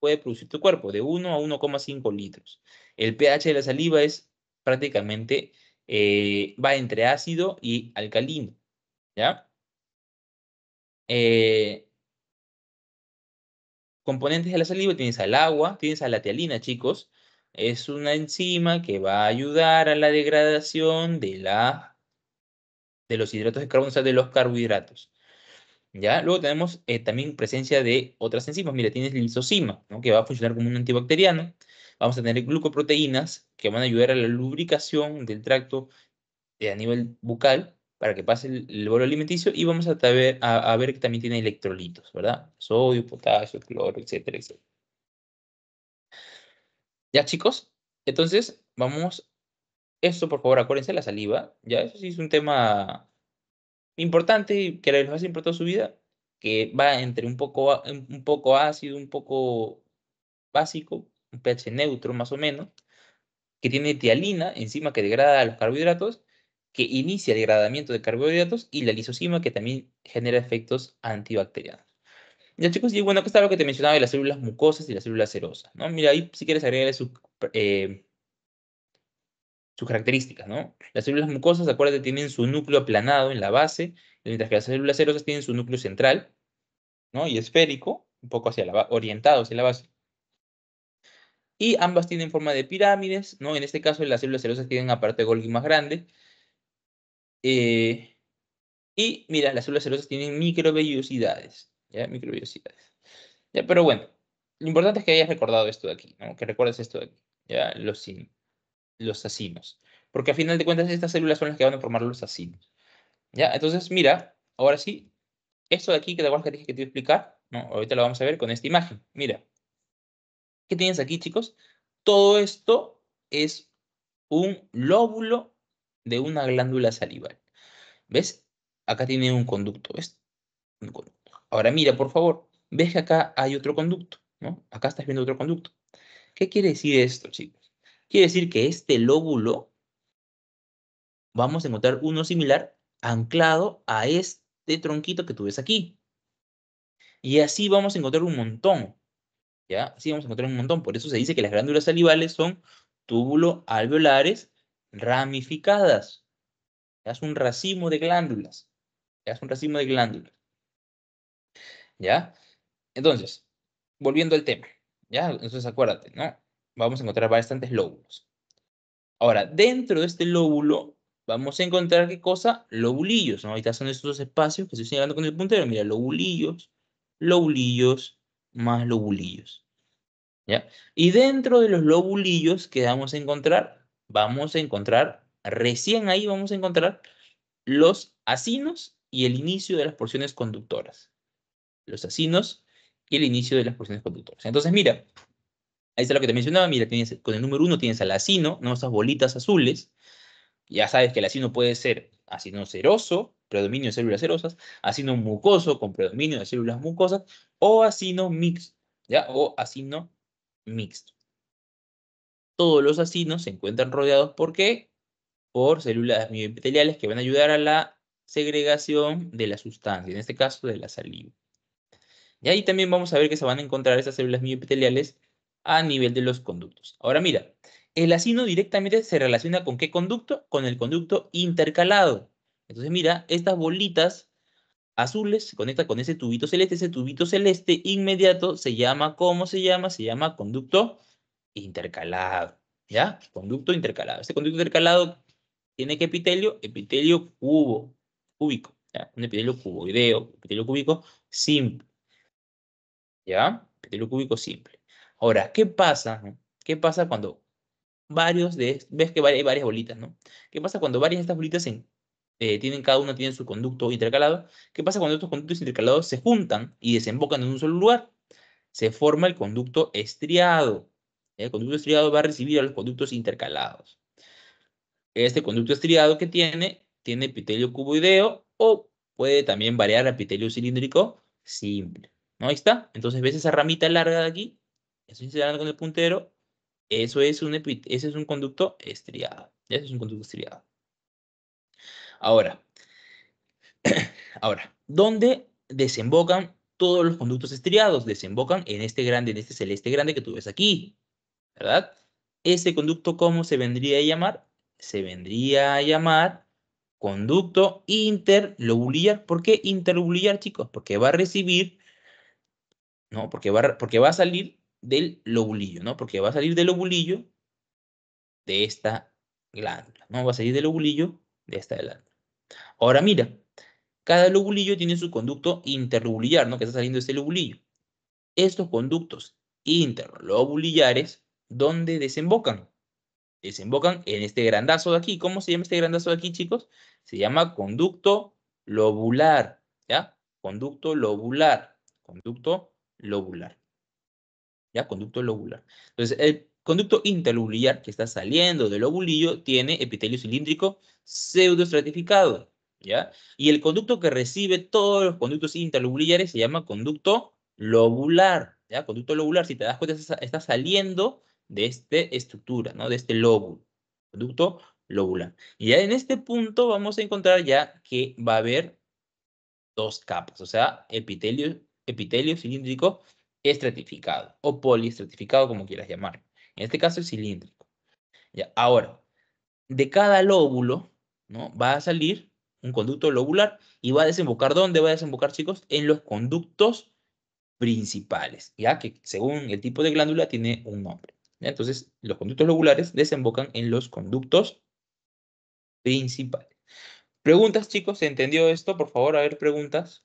puede producir tu cuerpo? De 1 a 1,5 litros. El pH de la saliva es prácticamente, eh, va entre ácido y alcalino, ¿ya? Eh, componentes de la saliva, tienes al agua, tienes a la tealina, chicos. Es una enzima que va a ayudar a la degradación de, la, los hidratos de carbono, o sea, de los carbohidratos. ¿Ya? Luego tenemos eh, también presencia de otras enzimas. Mira, tienes lisosima, ¿no? que va a funcionar como un antibacteriano. Vamos a tener glucoproteínas que van a ayudar a la lubricación del tracto eh, a nivel bucal para que pase el, bolo alimenticio y vamos a, ver que también tiene electrolitos, ¿verdad? Sodio, potasio, cloro, etcétera, etcétera. Ya chicos, entonces vamos, esto por favor acuérdense, la saliva, ya eso sí es un tema importante que la va a toda su vida, que va entre un poco, un poco ácido, un poco básico, un pH neutro más o menos, que tiene tialina, encima, que degrada los carbohidratos, que inicia el degradamiento de carbohidratos y la lisocima que también genera efectos antibacterianos. Ya chicos, y bueno, acá está lo que te mencionaba de las células mucosas y las células serosas, ¿no? Mira, ahí si quieres agregarle eh, sus, características, ¿no? Las células mucosas, acuérdate, tienen su núcleo aplanado en la base, mientras que las células serosas tienen su núcleo central, ¿no? Y esférico, un poco hacia la orientado hacia la base. Y ambas tienen forma de pirámides, ¿no? En este caso, las células serosas tienen aparte de Golgi más grande, eh, y mira, las células celosas tienen microvellosidades, ¿ya? Pero bueno, lo importante es que hayas recordado esto de aquí, Que recuerdes esto de aquí, ¿ya? Los, los asinos Porque a final de cuentas estas células son las que van a formar los asinos. ¿Ya? Entonces, mira, ahora sí, esto de aquí que te acuerdas que dije que te iba a explicar, Ahorita lo vamos a ver con esta imagen. Mira, ¿qué tienes aquí, chicos? Todo esto es un lóbulo de una glándula salival. ¿Ves? Acá tiene un conducto, ¿ves? Ahora mira, por favor, ves que acá hay otro conducto, ¿no? Acá estás viendo otro conducto. ¿Qué quiere decir esto, chicos? Quiere decir que este lóbulo vamos a encontrar uno similar anclado a este tronquito que tú ves aquí. Y así vamos a encontrar un montón. ¿Ya? Así vamos a encontrar un montón. Por eso se dice que las glándulas salivales son túbulo alveolares ramificadas. Es un racimo de glándulas. Es un racimo de glándulas. ¿Ya? Entonces, volviendo al tema. ¿Ya? Entonces acuérdate, ¿no? Vamos a encontrar bastantes lóbulos. Ahora, dentro de este lóbulo vamos a encontrar qué cosa? Lobulillos, ¿no? Ahorita son estos espacios que estoy señalando con el puntero. Mira, lobulillos, lobulillos, más lobulillos. ¿Ya? Y dentro de los lobulillos que vamos a encontrar vamos a encontrar, recién ahí vamos a encontrar los asinos y el inicio de las porciones conductoras. Los asinos y el inicio de las porciones conductoras. Entonces, mira, ahí está lo que te mencionaba, mira, con el número uno tienes al asino, ¿no? esas bolitas azules. Ya sabes que el asino puede ser acino seroso, predominio de células serosas, acino mucoso con predominio de células mucosas, o asino mixto, ¿ya? O acino mixto todos los asinos se encuentran rodeados por qué? Por células mioepiteliales que van a ayudar a la segregación de la sustancia, en este caso de la saliva. Y ahí también vamos a ver que se van a encontrar esas células mioepiteliales a nivel de los conductos. Ahora mira, el asino directamente se relaciona con qué conducto? Con el conducto intercalado. Entonces mira, estas bolitas azules se conectan con ese tubito celeste. Ese tubito celeste inmediato se llama, ¿cómo se llama? Se llama conducto intercalado, ¿ya? Conducto intercalado. Este conducto intercalado tiene que epitelio, epitelio cubo, cúbico, ¿ya? Un epitelio cuboideo, epitelio cúbico simple, ¿ya? Epitelio cúbico simple. Ahora, ¿qué pasa? ¿Qué pasa cuando varios de, ves que hay varias bolitas, ¿no? ¿Qué pasa cuando varias de estas bolitas eh, tienen, cada una tiene su conducto intercalado? ¿Qué pasa cuando estos conductos intercalados se juntan y desembocan en un solo lugar? Se forma el conducto estriado, el conducto estriado va a recibir a los conductos intercalados. Este conducto estriado que tiene, tiene epitelio cuboideo o puede también variar a epitelio cilíndrico simple. ¿No? Ahí está. Entonces, ¿ves esa ramita larga de aquí? Estoy con el puntero. Eso es un, ese es un conducto estriado. Ese es un conducto estriado. Ahora, *clears throat* ahora, ¿dónde desembocan todos los conductos estriados desembocan en este grande, en este celeste grande que tú ves aquí. ¿verdad? Ese conducto, ¿cómo se vendría a llamar? Se vendría a llamar conducto interlobuliar. ¿Por qué interlobular, chicos? Porque va a recibir, ¿no? Porque va, porque va a salir del lobulillo, ¿no? Porque va a salir del lobulillo de esta glándula, ¿no? Va a salir del lobulillo de esta glándula. Ahora mira, cada lobulillo tiene su conducto interlobular, ¿no? Que está saliendo de este lobulillo. Estos conductos interlobuliares ¿dónde desembocan? Desembocan en este grandazo de aquí. ¿Cómo se llama este grandazo de aquí, chicos? Se llama conducto lobular, ¿ya? Conducto lobular, conducto lobular, ¿ya? Conducto lobular. Entonces, el conducto interlobular que está saliendo del lobulillo tiene epitelio cilíndrico pseudoestratificado, ¿ya? Y el conducto que recibe todos los conductos interlobulares se llama conducto lobular, ¿ya? Conducto lobular, si te das cuenta, está saliendo de esta estructura, ¿no? De este lóbulo, producto lobular. Y ya en este punto vamos a encontrar ya que va a haber dos capas, o sea, epitelio, epitelio cilíndrico estratificado o poliestratificado, como quieras llamarlo. En este caso es cilíndrico. Ya, ahora, de cada lóbulo, ¿no? Va a salir un conducto lobular y va a desembocar, ¿dónde va a desembocar, chicos? En los conductos principales, ya que según el tipo de glándula tiene un nombre. Entonces, los conductos lobulares desembocan en los conductos principales. Preguntas, chicos, ¿se entendió esto? Por favor, a ver, preguntas.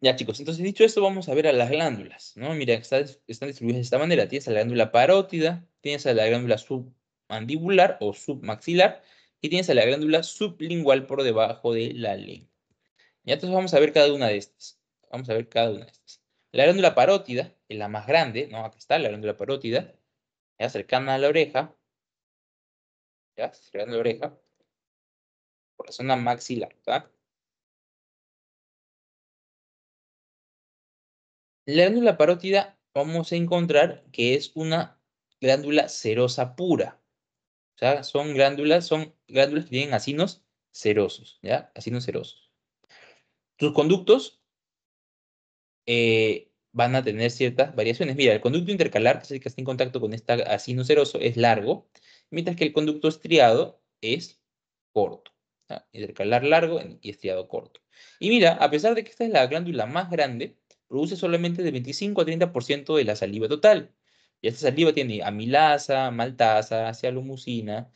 Ya chicos, entonces dicho esto, vamos a ver a las glándulas, ¿no? Mira, están, están distribuidas de esta manera. Tienes a la glándula parótida, tienes a la glándula submandibular o submaxilar y tienes a la glándula sublingual por debajo de la lengua. Ya entonces vamos a ver cada una de estas. Vamos a ver cada una de estas. La glándula parótida es la más grande, ¿no? Aquí está la glándula parótida, ya cercana a la oreja, ya cercana a la oreja, por la zona maxilar, ¿verdad? La glándula parótida vamos a encontrar que es una glándula serosa pura. O sea, son glándulas, son glándulas que tienen acinos serosos, ¿ya? Acinos Sus conductos eh, van a tener ciertas variaciones. Mira, el conducto intercalar, que es el que está en contacto con este acino seroso, es largo, mientras que el conducto estriado es corto. Intercalar largo y estriado corto. Y mira, a pesar de que esta es la glándula más grande, produce solamente de 25 a 30% de la saliva total. Y esta saliva tiene amilasa, maltasa, cialumucina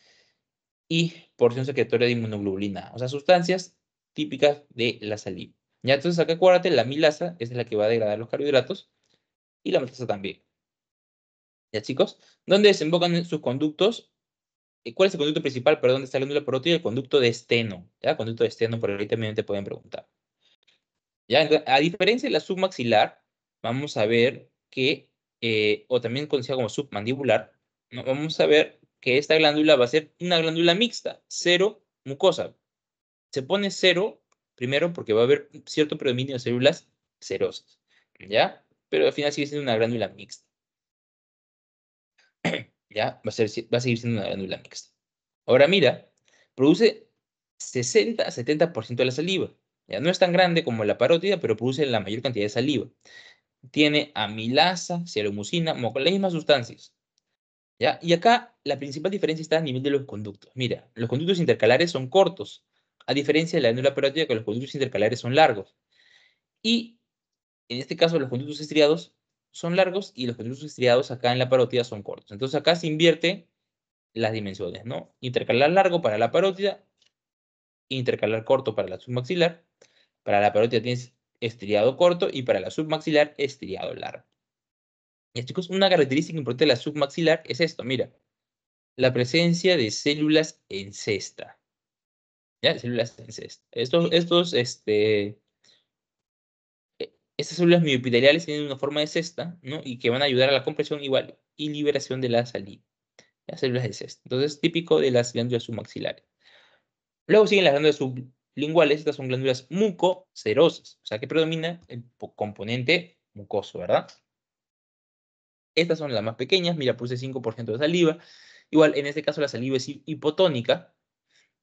y porción secretoria de inmunoglobulina, o sea, sustancias típicas de la saliva. Ya entonces acá acuérdate, la amilasa es la que va a degradar los carbohidratos y la maltasa también. ¿Ya chicos? ¿Dónde desembocan sus conductos? Eh, ¿Cuál es el conducto principal? Perdón, está la glándula y el conducto de esteno. ¿Ya? Conducto de esteno, por ahí también te pueden preguntar. A diferencia de la submaxilar, vamos a ver que, eh, o también conocida como submandibular, vamos a ver que esta glándula va a ser una glándula mixta, cero mucosa. Se pone cero primero porque va a haber cierto predominio de células cerosas, ¿ya? Pero al final sigue siendo una glándula mixta. *clears throat* ¿Ya? Va a, seguir siendo una glándula mixta. Ahora mira, produce 60 70% de la saliva no es tan grande como la parótida, pero produce la mayor cantidad de saliva. Tiene amilasa, cialumucina, moco, las mismas sustancias. ¿ya? Y acá la principal diferencia está a nivel de los conductos. Mira, los conductos intercalares son cortos, a diferencia de la glándula parótida que los conductos intercalares son largos. Y en este caso los conductos estriados son largos y los conductos estriados acá en la parótida son cortos. Entonces acá se invierte las dimensiones, ¿no? Intercalar largo para la parótida intercalar corto para la submaxilar, para la parótida tienes estriado corto y para la submaxilar estriado largo. Y chicos, una característica importante de la submaxilar es esto, mira, la presencia de células en cesta. ¿Ya? Células en cesta. Estos, estos, este, e, estas células miopitaliales tienen una forma de cesta, Y que van a ayudar a la compresión igual y liberación de la saliva. Las células de cesta. Entonces, típico de las glándulas submaxilares. Luego siguen las glándulas sublinguales, estas son glándulas mucocerosas, o sea que predomina el componente mucoso, ¿verdad? Estas son las más pequeñas, mira, puse 5% de saliva. Igual, en este caso la saliva es hipotónica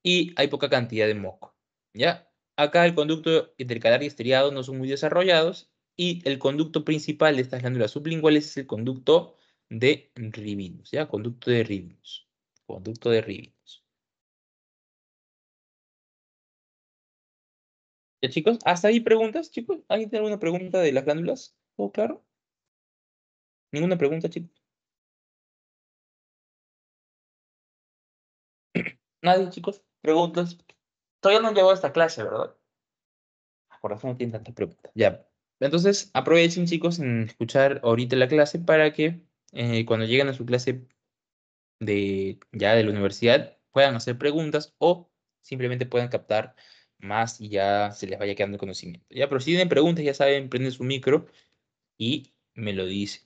y hay poca cantidad de moco, ¿ya? Acá el conducto intercalar y estriado no son muy desarrollados y el conducto principal de estas glándulas sublinguales es el conducto de ribinus, ¿ya? Conducto de ribinus. Conducto de ribinus. chicos, ¿hasta ahí preguntas, chicos? ¿Alguien tiene alguna pregunta de las glándulas? ¿Todo claro? ¿Ninguna pregunta, chicos? *clears throat* Nadie, chicos. Preguntas. Todavía no llegó a esta clase, ¿verdad? Ah, por eso no tienen tantas preguntas. Ya. Entonces, aprovechen, chicos, en escuchar ahorita la clase para que eh, cuando lleguen a su clase de ya de la universidad puedan hacer preguntas o simplemente puedan captar más y ya se les vaya quedando el conocimiento. Ya, pero si tienen preguntas, ya saben, prenden su micro y me lo dicen.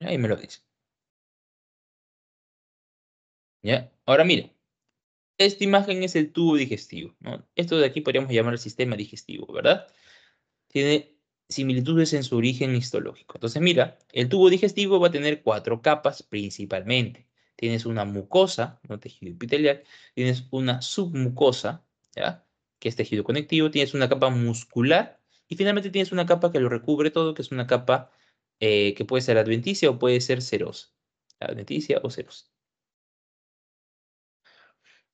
Ahí me lo dicen. ¿Ya? Ahora mira esta imagen es el tubo digestivo. Esto de aquí podríamos llamar el sistema digestivo, ¿verdad? Tiene similitudes en su origen histológico. Entonces mira, el tubo digestivo va a tener cuatro capas principalmente tienes una mucosa, no tejido epitelial, tienes una submucosa, que es tejido conectivo, tienes una capa muscular y finalmente tienes una capa que lo recubre todo, que es una capa eh, que puede ser adventicia o puede ser serosa. Adventicia o serosa.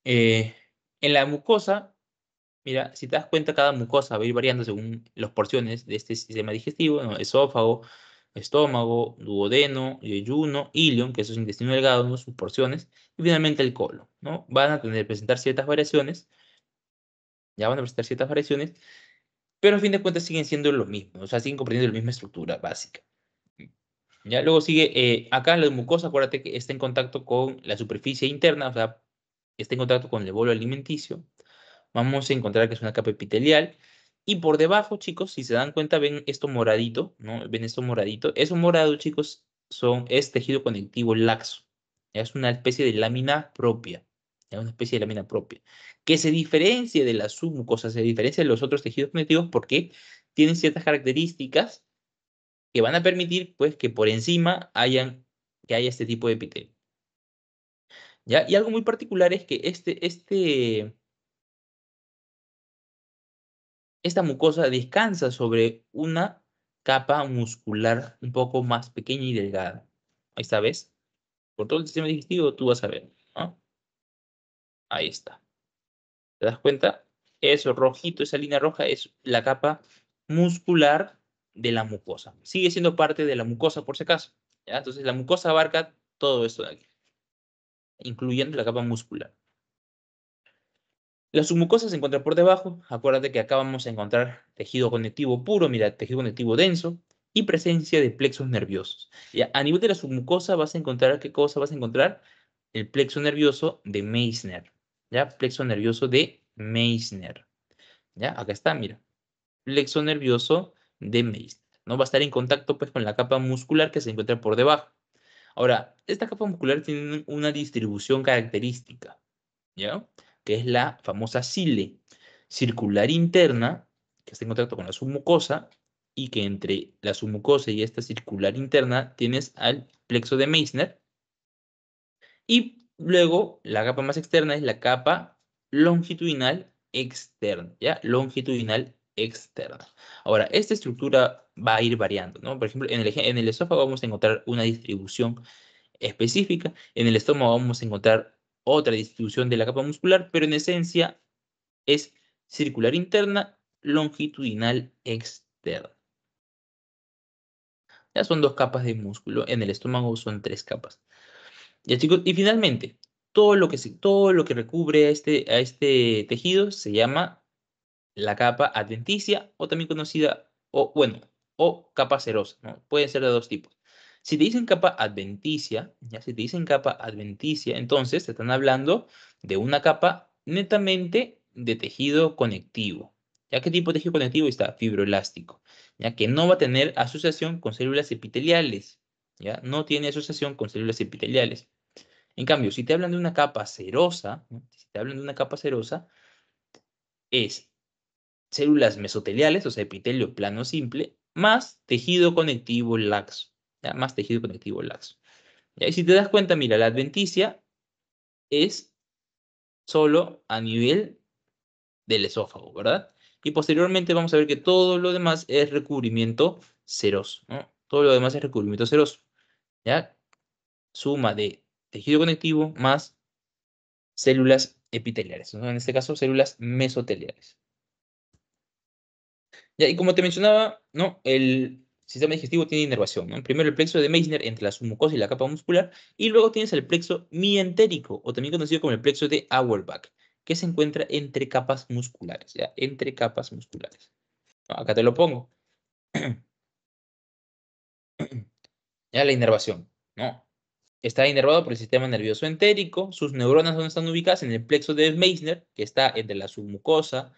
Eh, en la mucosa, mira, si te das cuenta, cada mucosa va a ir variando según las porciones de este sistema digestivo, esófago, estómago, duodeno, yeyuno, ilion, que es el intestino delgado, sus porciones, y finalmente el colon. ¿no? Van a tener, presentar ciertas variaciones, ya van a presentar ciertas variaciones, pero a fin de cuentas siguen siendo lo mismo, o sea, siguen comprendiendo la misma estructura básica. ¿Ya? Luego sigue, eh, acá la mucosa, acuérdate que está en contacto con la superficie interna, o sea, está en contacto con el bolo alimenticio. Vamos a encontrar que es una capa epitelial y por debajo, chicos, si se dan cuenta, ven esto moradito, ¿no? Ven esto moradito. Eso morado, chicos, son, es tejido conectivo laxo. Es una especie de lámina propia. Es una especie de lámina propia. Que se diferencia de la submucosa, se diferencia de los otros tejidos conectivos porque tienen ciertas características que van a permitir, pues, que por encima hayan, que haya este tipo de epitelio. Y algo muy particular es que este, este, esta mucosa descansa sobre una capa muscular un poco más pequeña y delgada. Ahí está, ¿ves? Por todo el sistema digestivo tú vas a ver, Ahí está. ¿Te das cuenta? Eso rojito, esa línea roja es la capa muscular de la mucosa. Sigue siendo parte de la mucosa por si acaso. Entonces la mucosa abarca todo esto de aquí, incluyendo la capa muscular. La submucosa se encuentra por debajo. Acuérdate que acá vamos a encontrar tejido conectivo puro, mira, tejido conectivo denso y presencia de plexos nerviosos. Y a nivel de la submucosa vas a encontrar, ¿qué cosa vas a encontrar? El plexo nervioso de Meissner, ¿ya? Plexo nervioso de Meissner, ¿ya? Acá está, mira. Plexo nervioso de Meissner, ¿no? Va a estar en contacto, pues, con la capa muscular que se encuentra por debajo. Ahora, esta capa muscular tiene una distribución característica, ¿ya? que es la famosa sile circular interna, que está en contacto con la submucosa, y que entre la submucosa y esta circular interna tienes al plexo de Meissner. Y luego la capa más externa es la capa longitudinal externa, ¿ya? Longitudinal externa. Ahora, esta estructura va a ir variando, ¿no? Por ejemplo, en el esófago vamos a encontrar una distribución específica, en el estómago vamos a encontrar otra distribución de la capa muscular, pero en esencia es circular interna, longitudinal externa. Ya son dos capas de músculo, en el estómago son tres capas. y finalmente, todo lo que, todo lo que recubre a este, a este tejido se llama la capa adventicia o también conocida, o bueno, o capa serosa, Pueden ser de dos tipos. Si te dicen capa adventicia, ya si te dicen capa adventicia, entonces te están hablando de una capa netamente de tejido conectivo. ¿Ya qué tipo de tejido conectivo está? Fibroelástico, ya que no va a tener asociación con células epiteliales, ya no tiene asociación con células epiteliales. En cambio, si te hablan de una capa serosa, si te hablan de una capa serosa, es células mesoteliales, o sea, epitelio plano simple, más tejido conectivo laxo más tejido conectivo laxo. Y si te das cuenta, mira, la adventicia es solo a nivel del esófago, ¿verdad? Y posteriormente vamos a ver que todo lo demás es recubrimiento seroso, ¿no? Todo lo demás es recubrimiento seroso, ¿ya? Suma de tejido conectivo más células epiteliales, en este caso células mesoteliales. ¿Ya? Y como te mencionaba, ¿no? El, el sistema digestivo tiene inervación. ¿no? Primero el plexo de Meissner entre la submucosa y la capa muscular, y luego tienes el plexo mientérico, o también conocido como el plexo de Auerbach, que se encuentra entre capas musculares, ¿ya? Entre capas musculares. Acá te lo pongo. *clears throat* ya la inervación, ¿no? Está inervado por el sistema nervioso entérico, sus neuronas están ubicadas en el plexo de Meissner, que está entre la submucosa,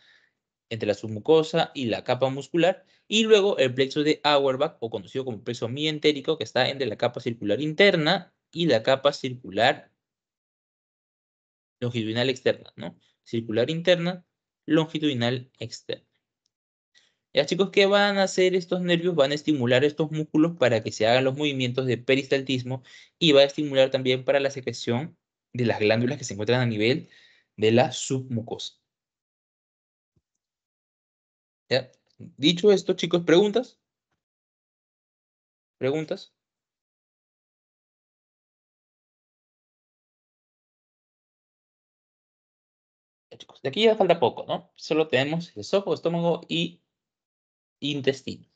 entre la submucosa y la capa muscular, y luego el plexo de Auerbach, o conocido como plexo mientérico, que está entre la capa circular interna y la capa circular longitudinal externa, ¿no? Circular interna, longitudinal externa. Ya chicos, ¿qué van a hacer estos nervios? Van a estimular estos músculos para que se hagan los movimientos de peristaltismo y va a estimular también para la secreción de las glándulas que se encuentran a nivel de la submucosa. ¿Ya? Dicho esto, chicos, ¿preguntas? ¿Preguntas? Chicos, de aquí ya falta poco, ¿no? Solo tenemos esófago, estómago y intestino.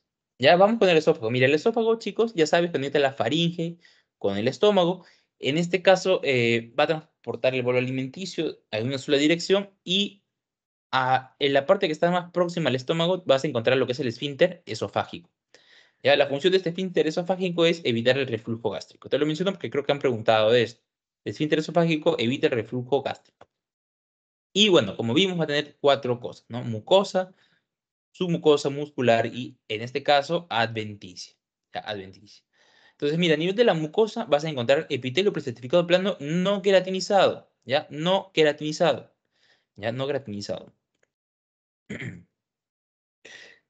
Ya vamos con el esófago. Mira, el esófago, chicos, ya sabes, conecta la faringe con el estómago. En este caso, eh, va a transportar el bolo alimenticio en una sola dirección y en la parte que está más próxima al estómago vas a encontrar lo que es el esfínter esofágico. ¿Ya? La función de este esfínter esofágico es evitar el reflujo gástrico. Te lo menciono porque creo que han preguntado de esto. El esfínter esofágico evita el reflujo gástrico. Y bueno, como vimos, va a tener cuatro cosas, ¿no? Mucosa, submucosa muscular y, en este caso, adventicia. adventicia. Entonces, mira, a nivel de la mucosa vas a encontrar epitelio precertificado plano no queratinizado, ¿ya? No queratinizado, ¿ya? No queratinizado. *clears throat*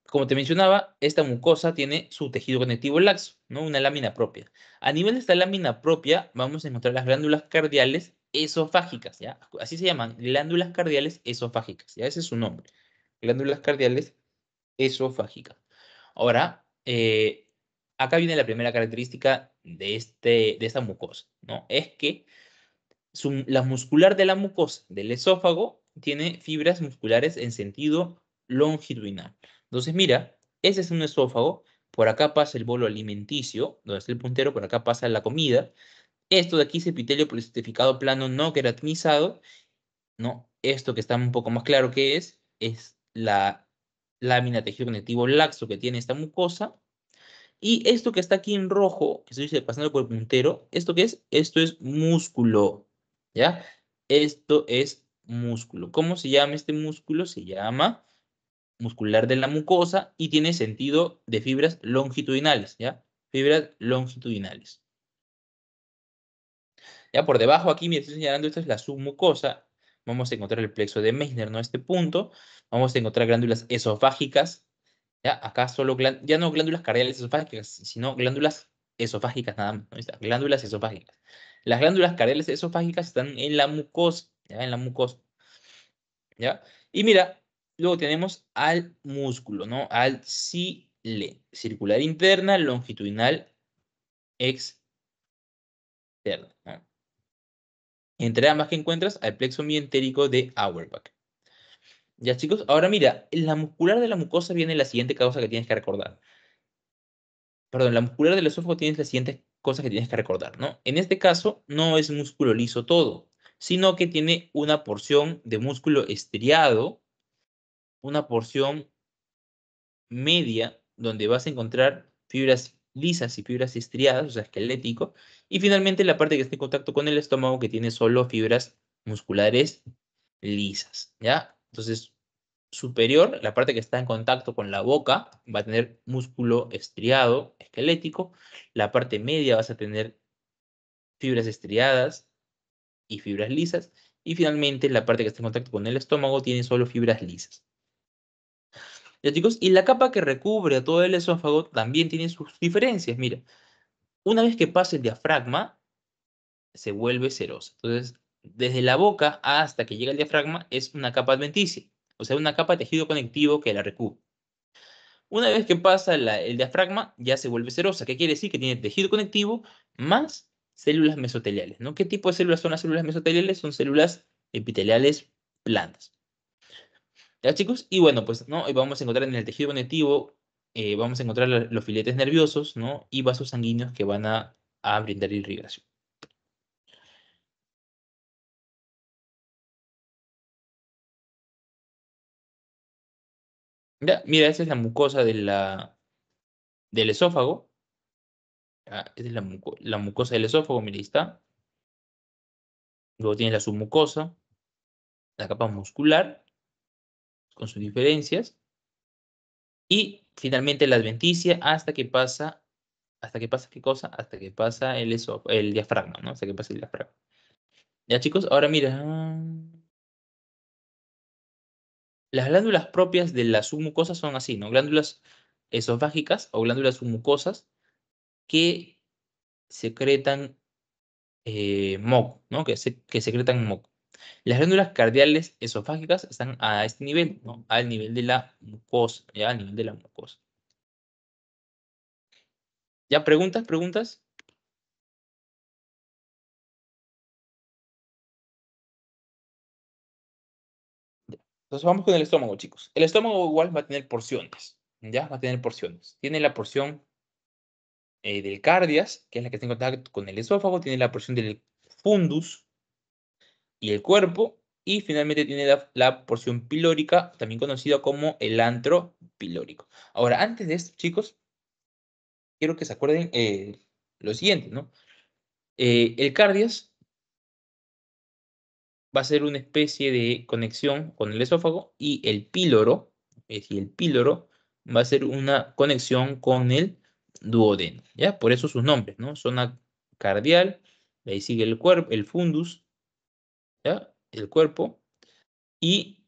Como te mencionaba, esta mucosa tiene su tejido conectivo laxo, ¿no? una lámina propia. A nivel de esta lámina propia vamos a encontrar las glándulas cardiales esofágicas, ¿ya? Así se llaman, glándulas cardiales esofágicas, ¿ya? Ese es su nombre, glándulas cardiales esofágicas. Ahora, eh, acá viene la primera característica de, este, de esta mucosa, ¿no? Es que la muscular de la mucosa del esófago tiene fibras musculares en sentido longitudinal. Entonces, mira, ese es un esófago, por acá pasa el bolo alimenticio, donde está el puntero, por acá pasa la comida. Esto de aquí es epitelio polistificado plano no queratinizado, ¿no? Esto que está un poco más claro que es, es la lámina tejido conectivo laxo que tiene esta mucosa. Y esto que está aquí en rojo, que se dice pasando por el puntero, ¿esto qué es? Esto es músculo, ¿ya? Esto es músculo. ¿Cómo se llama este músculo? Se llama muscular de la mucosa y tiene sentido de fibras longitudinales, ¿ya? Fibras longitudinales. Ya por debajo aquí, me estoy señalando, esta es la submucosa. Vamos a encontrar el plexo de Meissner, ¿no? Este punto. Vamos a encontrar glándulas esofágicas. Ya, acá solo, ya no glándulas cardiales esofágicas, sino glándulas esofágicas nada más. Glándulas esofágicas. Las glándulas cardiales esofágicas están en la mucosa. En la mucosa. ¿Ya? Y mira, luego tenemos al músculo, ¿no? Al cile, circular interna, longitudinal, externa. Entre ambas que encuentras al plexo mientérico de Auerbach. Ya chicos, ahora mira, en la muscular de la mucosa viene la siguiente cosa que tienes que recordar. Perdón, la muscular del esófago tienes la siguiente cosa que tienes que recordar, ¿no? En este caso, no es músculo liso todo sino que tiene una porción de músculo estriado, una porción media donde vas a encontrar fibras lisas y fibras estriadas, o sea, esquelético, y finalmente la parte que está en contacto con el estómago que tiene solo fibras musculares lisas, ¿ya? Entonces, superior, la parte que está en contacto con la boca, va a tener músculo estriado, esquelético, la parte media vas a tener fibras estriadas, y fibras lisas. Y finalmente, la parte que está en contacto con el estómago tiene solo fibras lisas. Ya chicos, y la capa que recubre a todo el esófago también tiene sus diferencias. Mira, una vez que pasa el diafragma, se vuelve serosa. Entonces, desde la boca hasta que llega el diafragma es una capa adventicia, o sea, una capa de tejido conectivo que la recubre. Una vez que pasa el diafragma, ya se vuelve serosa. ¿Qué quiere decir? Que tiene tejido conectivo más células mesoteliales. ¿no? ¿Qué tipo de células son las células mesoteliales? Son células epiteliales planas. ¿Ya chicos? Y bueno, pues ¿no? vamos a encontrar en el tejido conectivo, eh, vamos a encontrar los filetes nerviosos ¿no? y vasos sanguíneos que van a, brindar irrigación. Ya, mira, esa es la mucosa de del esófago, Ah, es la, mucosa del esófago, mira, ahí está. Luego tienes la submucosa, la capa muscular, con sus diferencias. Y finalmente la adventicia hasta que pasa, hasta que pasa qué cosa, hasta que pasa el, el diafragma, ¿no? Hasta que pasa el diafragma. Ya chicos, ahora mira. Las glándulas propias de la submucosa son así, ¿no? Glándulas esofágicas o glándulas submucosas que secretan eh, moco, ¿no? que, secretan moco. Las glándulas cardiales esofágicas están a este nivel, ¿no? al nivel de la mucosa, ya al nivel de la mucosa. ¿Ya preguntas, preguntas? Entonces vamos con el estómago, chicos. El estómago igual va a tener porciones, ya va a tener porciones. Tiene la porción eh, del cardias, que es la que está en contacto con el esófago, tiene la porción del fundus y el cuerpo, y finalmente tiene la, porción pilórica, también conocida como el antro pilórico. Ahora, antes de esto, chicos, quiero que se acuerden eh, lo siguiente, ¿no? Eh, el cardias va a ser una especie de conexión con el esófago y el píloro, es decir, el píloro va a ser una conexión con el duodeno, ¿ya? Por eso sus nombres, ¿no? Zona cardial, ahí sigue el cuerpo, el fundus, ¿ya? El cuerpo, y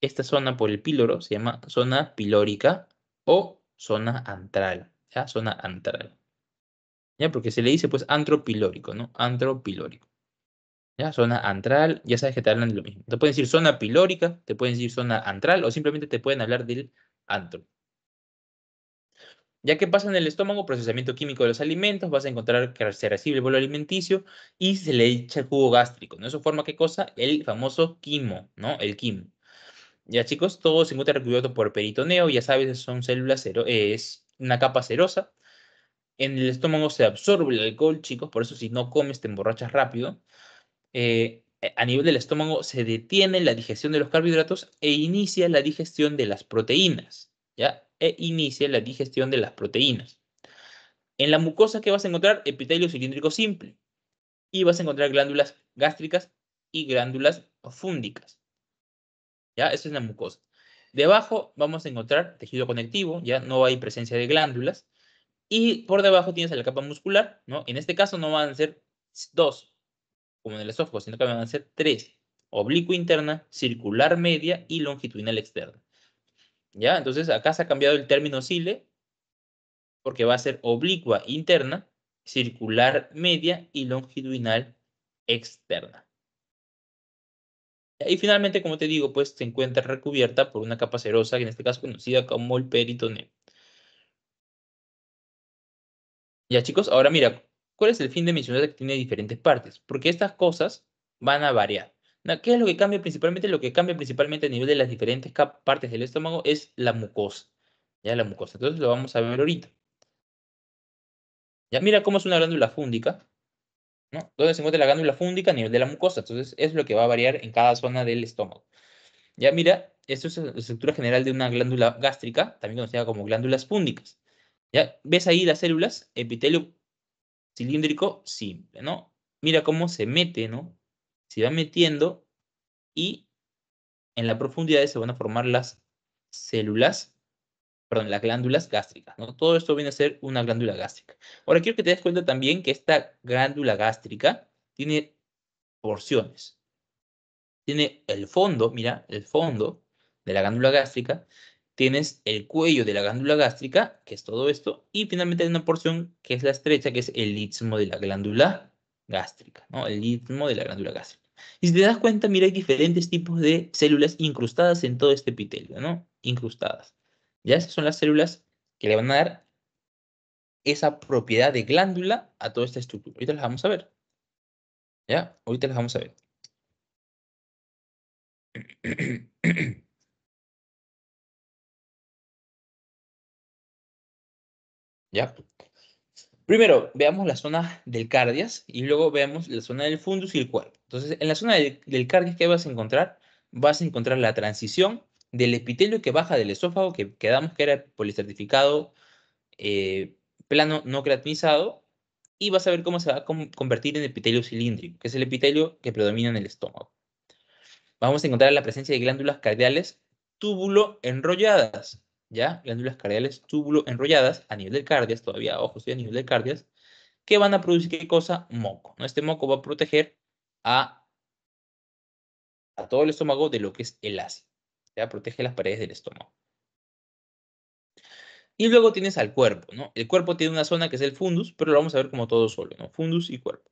esta zona por el píloro se llama zona pilórica o zona antral, ¿ya? Zona antral, ¿ya? Porque se le dice, pues, antropilórico, ¿no? Antropilórico. ¿Ya? Zona antral, ya sabes que te hablan de lo mismo. Te pueden decir zona pilórica, te pueden decir zona antral o simplemente te pueden hablar del antro ya que pasa en el estómago procesamiento químico de los alimentos, vas a encontrar que se recibe el bolo alimenticio y se le echa el jugo gástrico, ¿no? Eso forma, ¿qué cosa? El famoso quimo, ¿no? El quimo. Ya chicos, todo se encuentra recubierto por peritoneo, ya sabes, son células, cero, eh, es una capa cerosa. En el estómago se absorbe el alcohol, chicos, por eso si no comes te emborrachas rápido. Eh, a nivel del estómago se detiene la digestión de los carbohidratos e inicia la digestión de las proteínas. ¿ya? e inicia la digestión de las proteínas. En la mucosa que vas a encontrar epitelio cilíndrico simple y vas a encontrar glándulas gástricas y glándulas fúndicas. ¿Ya? Esa es la mucosa. Debajo vamos a encontrar tejido conectivo, ya no hay presencia de glándulas. Y por debajo tienes la capa muscular, ¿no? En este caso no van a ser dos, como en el esófago, sino que van a ser tres. Oblicuo interna, circular media y longitudinal externa. ¿Ya? Entonces acá se ha cambiado el término sile, porque va a ser oblicua interna, circular media y longitudinal externa. Y finalmente, como te digo, pues se encuentra recubierta por una capa cerosa, que en este caso conocida como el peritoneo. Ya chicos, ahora mira, ¿cuál es el fin de mencionar que tiene diferentes partes? Porque estas cosas van a variar. ¿Qué es lo que cambia principalmente? Lo que cambia principalmente a nivel de las diferentes partes del estómago es la mucosa. Ya la mucosa. Entonces lo vamos a ver ahorita. Ya mira cómo es una glándula fúndica. ¿no? Donde se encuentra la glándula fúndica a nivel de la mucosa. Entonces es lo que va a variar en cada zona del estómago. Ya mira, esto es la estructura general de una glándula gástrica, también conocida como glándulas fúndicas. ¿Ya ves ahí las células? Epitelio cilíndrico simple, ¿no? Mira cómo se mete, ¿no? se va metiendo y en la profundidad se van a formar las células, perdón, las glándulas gástricas. ¿no? Todo esto viene a ser una glándula gástrica. Ahora quiero que te des cuenta también que esta glándula gástrica tiene porciones. Tiene el fondo, mira, el fondo de la glándula gástrica, tienes el cuello de la glándula gástrica, que es todo esto, y finalmente hay una porción que es la estrecha, que es el istmo de la glándula gástrica, ¿no? El istmo de la glándula gástrica. Y si te das cuenta, mira, hay diferentes tipos de células incrustadas en todo este epitelio, ¿no? Incrustadas. Ya esas son las células que le van a dar esa propiedad de glándula a toda esta estructura. Ahorita las vamos a ver. ¿Ya? Ahorita las vamos a ver. *clears throat* ¿Ya? Primero, veamos la zona del cardias y luego veamos la zona del fundus y el cuerpo. Entonces, en la zona del, del cardias, ¿qué vas a encontrar? Vas a encontrar la transición del epitelio que baja del esófago, que quedamos que era policertificado eh, plano no creatinizado, y vas a ver cómo se va a convertir en epitelio cilíndrico, que es el epitelio que predomina en el estómago. Vamos a encontrar la presencia de glándulas cardiales túbulo enrolladas, ¿ya? Glándulas cardiales túbulo enrolladas a nivel del cardias, todavía, ojo, estoy a nivel del cardias, que van a producir qué cosa? Moco, ¿no? Este moco va a proteger a, todo el estómago de lo que es el ácido, ¿ya? Protege las paredes del estómago. Y luego tienes al cuerpo, ¿no? El cuerpo tiene una zona que es el fundus, pero lo vamos a ver como todo solo, ¿no? Fundus y cuerpo.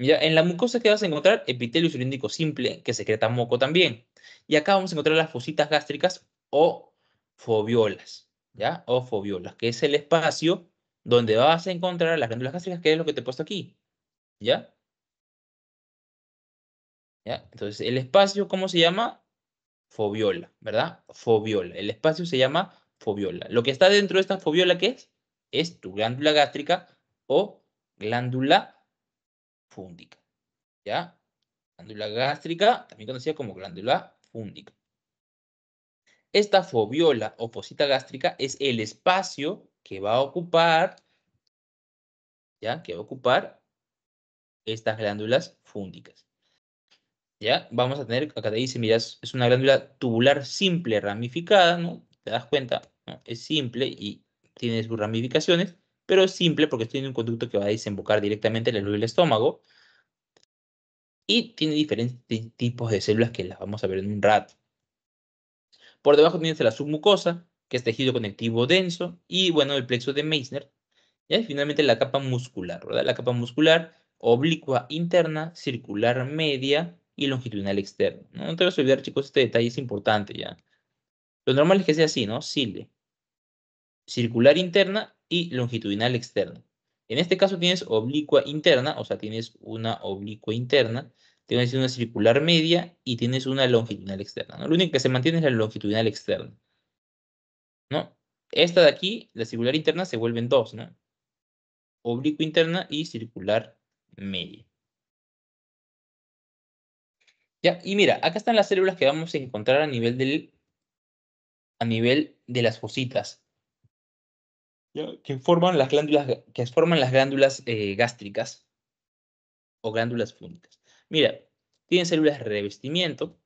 Ya, en la mucosa que vas a encontrar epitelio cilíndrico simple, que secreta moco también. Y acá vamos a encontrar las fositas gástricas o fobiolas, ¿ya? O fobiolas, que es el espacio donde vas a encontrar las glándulas gástricas, que es lo que te he puesto aquí, ¿ya? ¿Ya? Entonces, el espacio, ¿cómo se llama? Fobiola, ¿verdad? Fobiola. El espacio se llama fobiola. Lo que está dentro de esta fobiola, ¿qué es? Es tu glándula gástrica o glándula fúndica, ¿ya? Glándula gástrica, también conocida como glándula fúndica. Esta fobiola o fosita gástrica es el espacio que va a ocupar, ¿ya? Que va a ocupar estas glándulas fúndicas. ¿Ya? Vamos a tener, acá te dice, mira, es una glándula tubular simple, ramificada, ¿no? Te das cuenta, es simple y tiene sus ramificaciones, pero es simple porque tiene un conducto que va a desembocar directamente en el del estómago y tiene diferentes tipos de células que las vamos a ver en un rato. Por debajo tienes la submucosa, que es tejido conectivo denso, y bueno, el plexo de Meissner. Y finalmente la capa muscular, ¿verdad? La capa muscular oblicua interna, circular media y longitudinal externa. No, te vas a olvidar, chicos, este detalle es importante ya. Lo normal es que sea así, ¿no? Sile. Circular interna y longitudinal externa. En este caso tienes oblicua interna, o sea, tienes una oblicua interna, tienes una circular media y tienes una longitudinal externa. Lo único que se mantiene es la longitudinal externa. ¿no? Esta de aquí, la circular interna, se vuelven dos, ¿no? Oblicuo interna y circular media. Ya, y mira, acá están las células que vamos a encontrar a nivel del a nivel de las fositas. Que forman las glándulas, que forman las glándulas eh, gástricas o glándulas fúnicas. Mira, tienen células de revestimiento,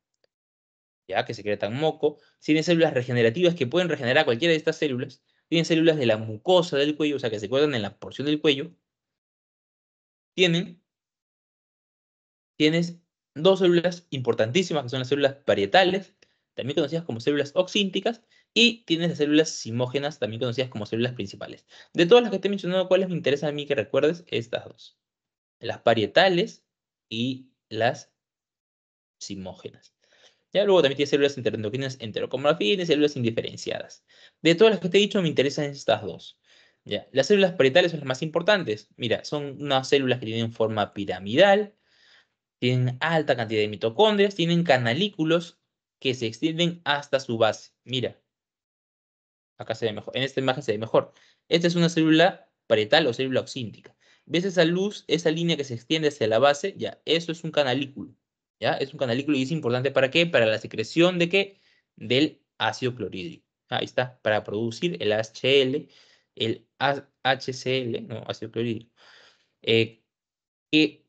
ya que secretan moco, tienen células regenerativas que pueden regenerar cualquiera de estas células, tienen células de la mucosa del cuello, o sea, que se cuelgan en la porción del cuello, tienen, tienes dos células importantísimas, que son las células parietales, también conocidas como células oxínticas, y tienes las células simógenas, también conocidas como células principales. De todas las que te he mencionado, ¿cuáles me interesan a mí que recuerdes? Estas dos. Las parietales y las simógenas. Ya luego también tiene células interendocrinas enterocomorfinas y células indiferenciadas. De todas las que te he dicho, me interesan estas dos. Ya. Las células parietales son las más importantes. Mira, son unas células que tienen forma piramidal, tienen alta cantidad de mitocondrias, tienen canalículos que se extienden hasta su base. Mira, acá se ve mejor, en esta imagen se ve mejor. Esta es una célula parietal o célula oxíntica. ¿Ves esa luz, esa línea que se extiende hacia la base? Ya, eso es un canalículo. ¿Ya? Es un canalículo y es importante para qué? Para la secreción de qué? Del ácido clorhídrico. Ahí está, para producir el HL, el HCl, no, ácido clorhídrico, eh, que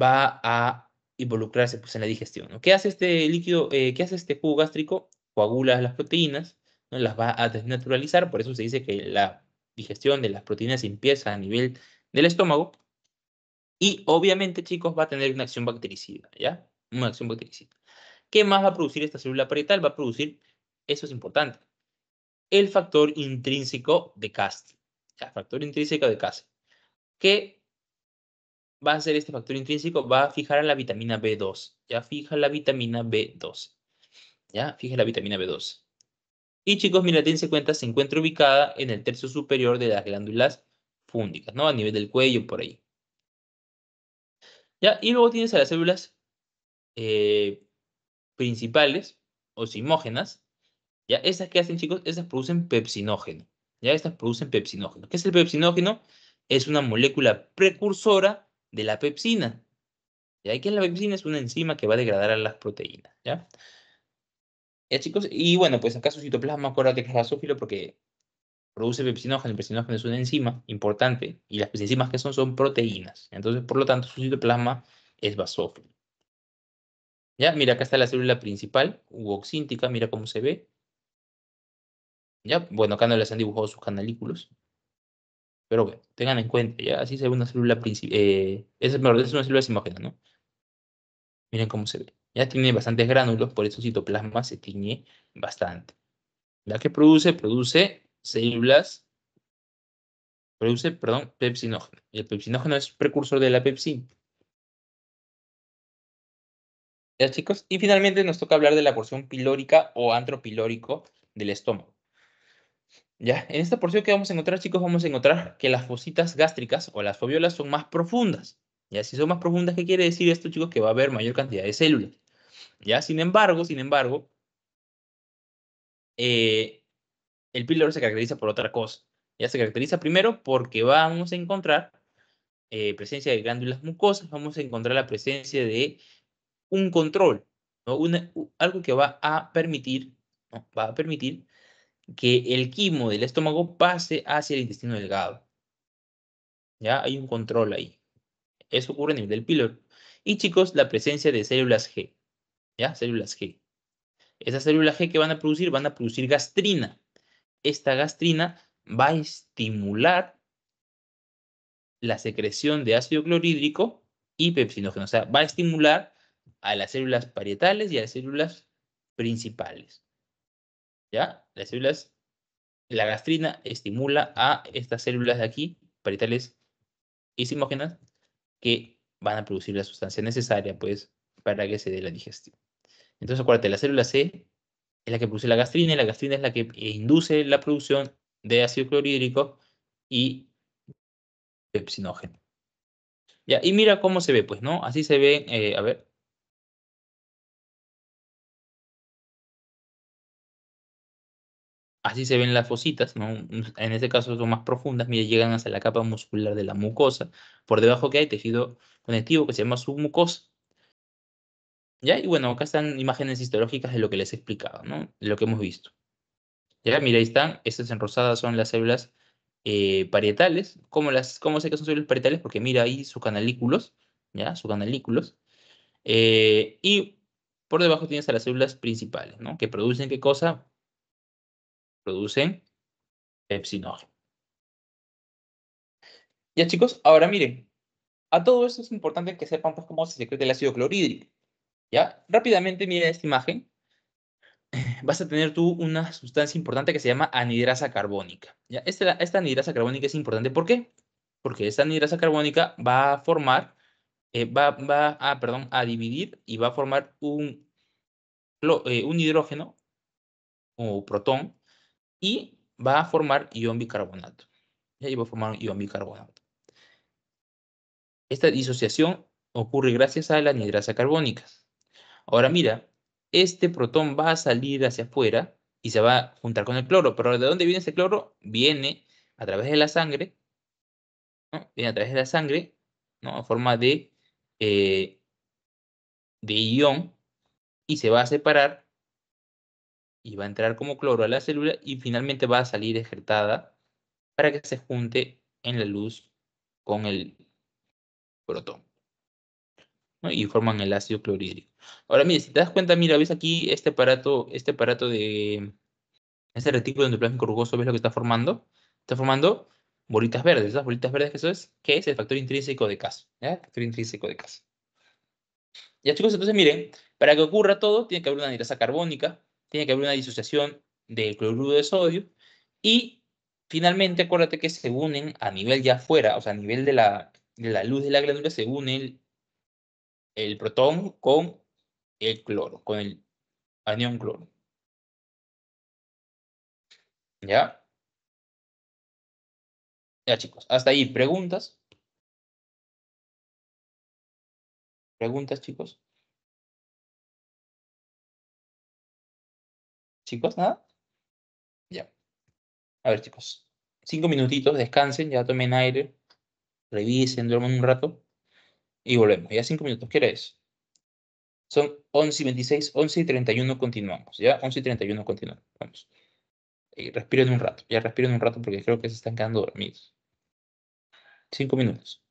va a involucrarse pues, en la digestión. ¿Qué hace este líquido, eh, qué hace este jugo gástrico? Coagula las proteínas, ¿no? las va a desnaturalizar, por eso se dice que la digestión de las proteínas empieza a nivel del estómago. Y obviamente, chicos, va a tener una acción bactericida, ¿ya? Una acción bactericida. ¿Qué más va a producir esta célula parietal? Va a producir, eso es importante, el factor intrínseco de Cast. ya factor intrínseco de Cast. ¿Qué va a ser este factor intrínseco? Va a fijar a la vitamina B2. Ya fija la vitamina B2. Ya fija la vitamina B2. Y chicos, mira, se cuenta, se encuentra ubicada en el tercio superior de las glándulas fúndicas, ¿no? A nivel del cuello, por ahí. ¿Ya? Y luego tienes a las células eh, principales o simógenas, ¿ya? estas que hacen, chicos, esas producen pepsinógeno, ¿ya? Estas producen pepsinógeno. ¿Qué es el pepsinógeno? Es una molécula precursora de la pepsina, ¿ya? ¿Qué es la pepsina? Es una enzima que va a degradar a las proteínas, ¿ya? ¿Ya, chicos? Y bueno, pues acá su citoplasma, acuérdate que es basófilo porque produce pepsinógeno. El pepsinógeno es una enzima importante y las enzimas que son son proteínas. Entonces, por lo tanto, su citoplasma es basófilo. Ya, mira, acá está la célula principal, uoxíntica, mira cómo se ve. Ya, bueno, acá no les han dibujado sus canalículos. Pero tengan en cuenta, ya, así se ve una célula principal. Eh, es, una célula simógena, ¿no? Miren cómo se ve. Ya tiene bastantes gránulos, por eso citoplasma se tiñe bastante. ¿Ya que produce? Produce células produce, perdón, pepsinógeno. Y el pepsinógeno es precursor de la pepsin. ¿Ya, chicos? Y finalmente nos toca hablar de la porción pilórica o antropilórico del estómago. ¿Ya? En esta porción que vamos a encontrar, chicos, vamos a encontrar que las fositas gástricas o las fobiolas son más profundas. ¿Ya? Si son más profundas, ¿qué quiere decir esto, chicos? Que va a haber mayor cantidad de células. ¿Ya? Sin embargo, sin embargo, eh, el Pillar se caracteriza por otra cosa. Ya se caracteriza primero porque vamos a encontrar eh, presencia de glándulas mucosas, vamos a encontrar la presencia de un control, algo que va a permitir, va a permitir que el quimo del estómago pase hacia el intestino delgado. Ya hay un control ahí. Eso ocurre a nivel del píloro. Y chicos, la presencia de células G. ¿Ya? Células G. Esas células G que van a producir, van a producir gastrina esta gastrina va a estimular la secreción de ácido clorhídrico y pepsinógeno. O sea, va a estimular a las células parietales y a las células principales. ¿Ya? Las células, la gastrina estimula a estas células de aquí, parietales y simógenas, que van a producir la sustancia necesaria, pues, para que se dé la digestión. Entonces, acuérdate, la célula C es la que produce la gastrina y la gastrina es la que induce la producción de ácido clorhídrico y pepsinógeno. Ya, y mira cómo se ve, pues, ¿no? Así se ve, eh, a ver. Así se ven las fositas, ¿no? En este caso son más profundas, mira, llegan hasta la capa muscular de la mucosa. Por debajo que hay tejido conectivo que se llama submucosa. ¿Ya? Y bueno, acá están imágenes histológicas de lo que les he explicado, ¿no? De lo que hemos visto. ¿Ya? Mira, ahí están. Estas enrosadas son las células eh, parietales. ¿Cómo, las, ¿Cómo sé que son células parietales? Porque mira ahí sus canalículos, ¿ya? Sus canalículos. Eh, y por debajo tienes a las células principales, ¿no? Que producen qué cosa? Producen pepsinógeno. Ya chicos, ahora miren, a todo esto es importante que sepan pues, cómo se secreta el ácido clorhídrico. ¿Ya? Rápidamente mira esta imagen. *laughs* Vas a tener tú una sustancia importante que se llama anidrasa carbónica. ¿ya? Esta, esta anidrasa carbónica es importante. ¿Por qué? Porque esta anidrasa carbónica va a formar, eh, va, a, perdón, a dividir y va a formar un, eh, un hidrógeno o protón y va a formar ion bicarbonato. ¿ya? Y a formar ion bicarbonato. Esta disociación ocurre gracias a la anidrasa carbónica. Ahora mira, este protón va a salir hacia afuera y se va a juntar con el cloro. Pero ¿de dónde viene ese cloro? Viene a través de la sangre, viene a través de la sangre, En forma de, eh, de ion y se va a separar y va a entrar como cloro a la célula y finalmente va a salir excretada para que se junte en la luz con el protón y forman el ácido clorhídrico. Ahora, mire, si te das cuenta, mira, ves aquí este aparato, este aparato de este retículo endoplasmico rugoso, ¿ves lo que está formando? Está formando bolitas verdes. Esas bolitas verdes que eso es, ¿qué es? El factor intrínseco de caso. factor intrínseco de caso. Ya chicos, entonces miren, para que ocurra todo, tiene que haber una hidrasa carbónica, tiene que haber una disociación del cloruro de sodio y finalmente acuérdate que se unen a nivel ya afuera, o sea, a nivel de la, de la luz de la glándula, se unen el el protón con el cloro, con el anión cloro. ¿Ya? Ya chicos, hasta ahí. ¿Preguntas? ¿Preguntas chicos? ¿Chicos, nada? Ya. A ver chicos, cinco minutitos, descansen, ya tomen aire, revisen, duerman un rato. Y volvemos, ya cinco minutos, ¿qué Son 11 y 26, 11 y 31 continuamos, ¿ya? 11 y 31 continuamos, vamos. Y respiren un rato, ya respiren un rato porque creo que se están quedando dormidos. 5 minutos.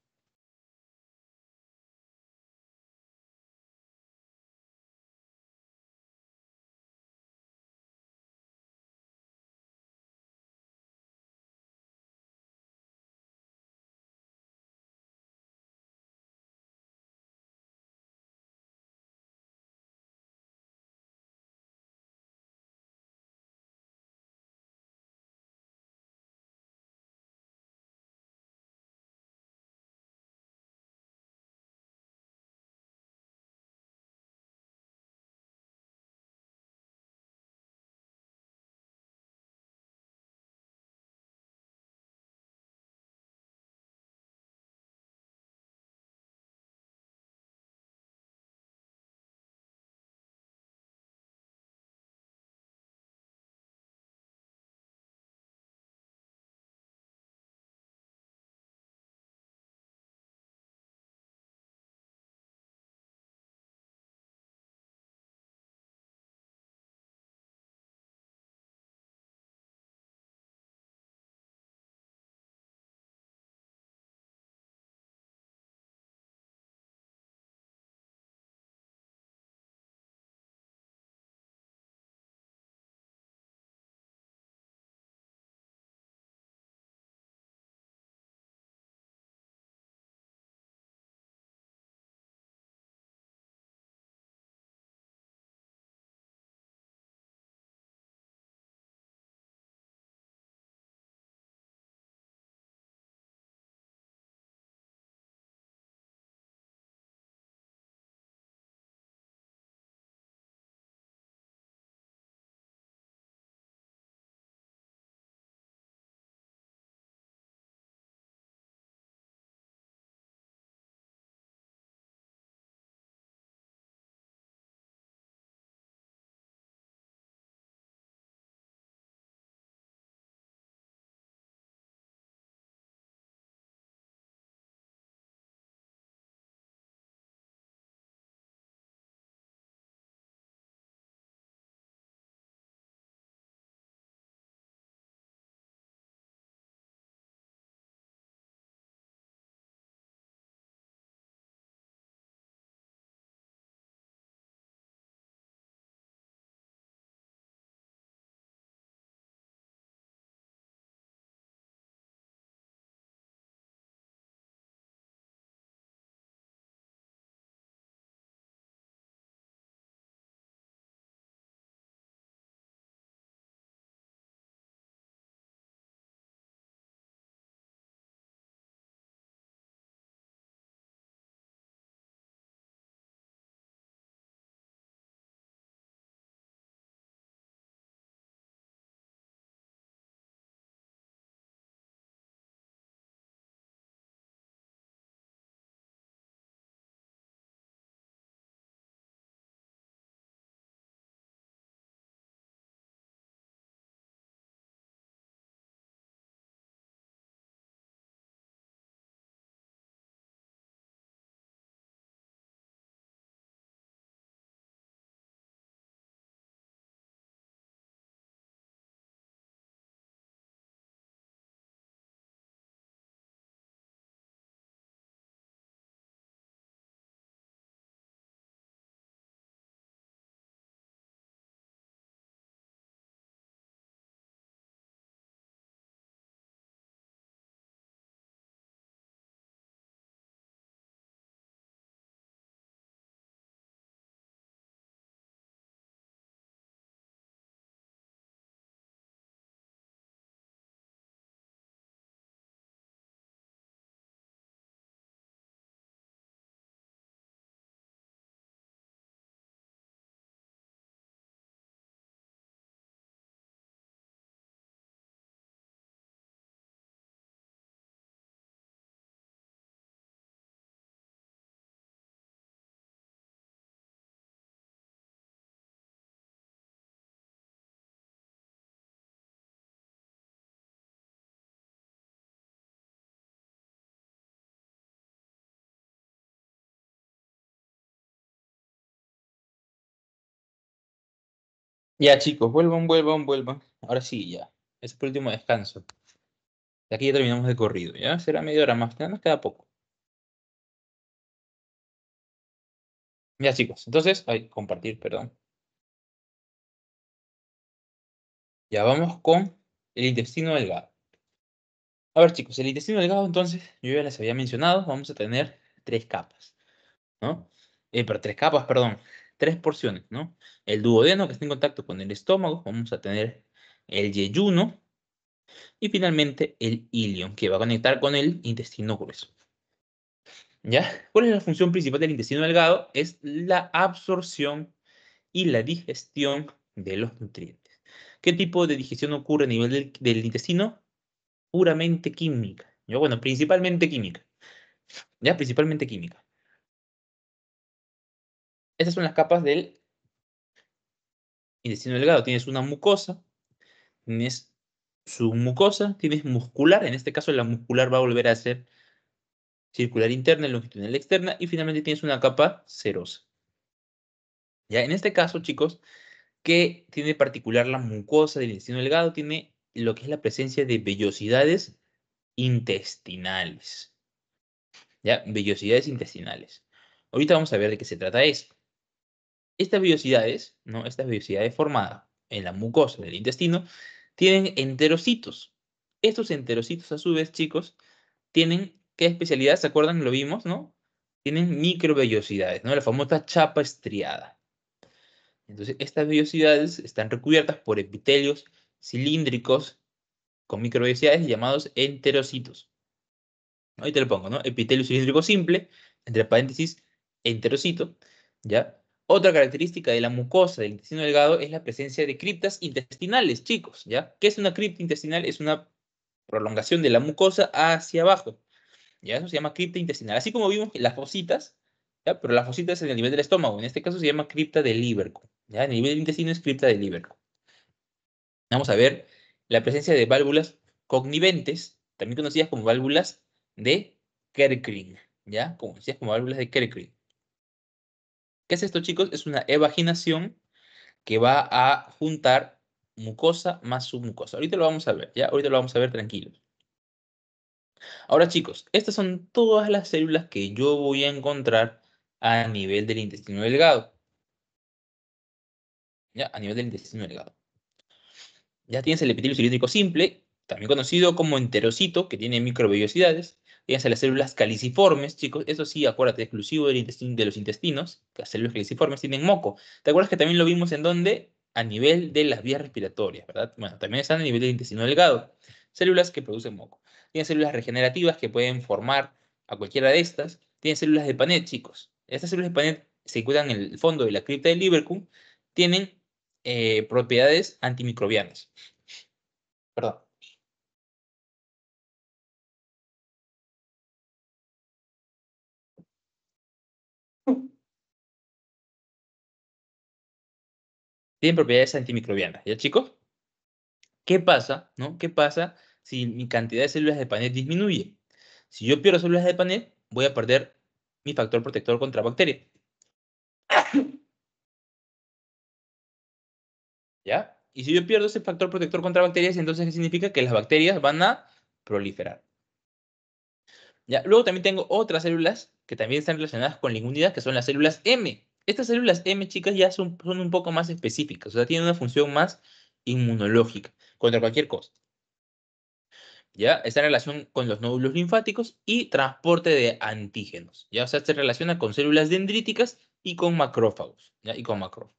Ya, chicos, vuelvan, vuelvan, vuelvan. Ahora sí, ya. Es el último descanso. De aquí ya terminamos de corrido, ¿ya? Será media hora más, nada nos queda poco. Ya, chicos, entonces, ay, compartir, perdón. Ya, vamos con el intestino delgado. A ver, chicos, el intestino delgado, entonces, yo ya les había mencionado, vamos a tener tres capas, ¿no? Eh, pero tres capas, perdón, tres porciones, ¿no? El duodeno que está en contacto con el estómago, vamos a tener el yeyuno y finalmente el ilion que va a conectar con el intestino grueso. ¿Ya? ¿Cuál es la función principal del intestino delgado? Es la absorción y la digestión de los nutrientes. ¿Qué tipo de digestión ocurre a nivel del, intestino? Puramente química. Bueno, principalmente química. ¿Ya? Principalmente química. Estas son las capas del intestino delgado. Tienes una mucosa, tienes su mucosa, tienes muscular. En este caso, la muscular va a volver a ser circular interna y longitudinal externa. Y finalmente tienes una capa serosa. Ya en este caso, chicos, ¿qué tiene particular la mucosa del intestino delgado, tiene lo que es la presencia de vellosidades intestinales. ¿Ya? Vellosidades intestinales. Ahorita vamos a ver de qué se trata esto. Estas vellosidades, ¿no? Estas vellosidades formadas en la mucosa del intestino tienen enterocitos. Estos enterocitos, a su vez, chicos, tienen, ¿qué especialidad? ¿Se acuerdan? Lo vimos, ¿no? Tienen microvellosidades, ¿no? La famosa chapa estriada. Entonces, estas vellosidades están recubiertas por epitelios cilíndricos con microvellosidades llamados enterocitos. Ahí te lo pongo, ¿no? Epitelio cilíndrico simple, entre paréntesis, enterocito, ¿ya? Otra característica de la mucosa del intestino delgado es la presencia de criptas intestinales, chicos, ¿ya? ¿Qué es una cripta intestinal? Es una prolongación de la mucosa hacia abajo, ¿ya? Eso se llama cripta intestinal. Así como vimos las fositas, Pero las fositas en el nivel del estómago, en este caso se llama cripta del ¿ya? En el nivel del intestino es cripta del liberco Vamos a ver la presencia de válvulas cogniventes, también conocidas como válvulas de Kerkring, ¿ya? decías, como válvulas de Kerkring. ¿Qué es esto, chicos? Es una evaginación que va a juntar mucosa más submucosa. Ahorita lo vamos a ver, ¿ya? Ahorita lo vamos a ver tranquilos. Ahora, chicos, estas son todas las células que yo voy a encontrar a nivel del intestino delgado. ¿Ya? A nivel del intestino delgado. Ya tienes el epitelio cilíndrico simple, también conocido como enterocito, que tiene microvellosidades. Tienen las células caliciformes, chicos, eso sí, acuérdate, exclusivo del intestino, de los intestinos, las células caliciformes tienen moco. ¿Te acuerdas que también lo vimos en dónde? A nivel de las vías respiratorias, ¿verdad? Bueno, también están a nivel del intestino delgado. Células que producen moco. Tienen células regenerativas que pueden formar a cualquiera de estas. Tienen células de Panet, chicos. Estas células de Panet se encuentran en el fondo de la cripta del Liverpool. Tienen eh, propiedades antimicrobianas. Perdón. tienen propiedades antimicrobianas, ¿ya chicos? ¿Qué pasa, no? ¿Qué pasa si mi cantidad de células de panel disminuye? Si yo pierdo células de panel, voy a perder mi factor protector contra bacterias. *coughs* ¿Ya? Y si yo pierdo ese factor protector contra bacterias, entonces ¿qué significa? Que las bacterias van a proliferar. ¿Ya? Luego también tengo otras células que también están relacionadas con la inmunidad, que son las células M estas células M, chicas, ya son, son un poco más específicas, o sea, tienen una función más inmunológica contra cualquier cosa. ¿Ya? Está en relación con los nódulos linfáticos y transporte de antígenos. ¿Ya? O sea, se relaciona con células dendríticas y con macrófagos. ¿ya? Y con macrófagos.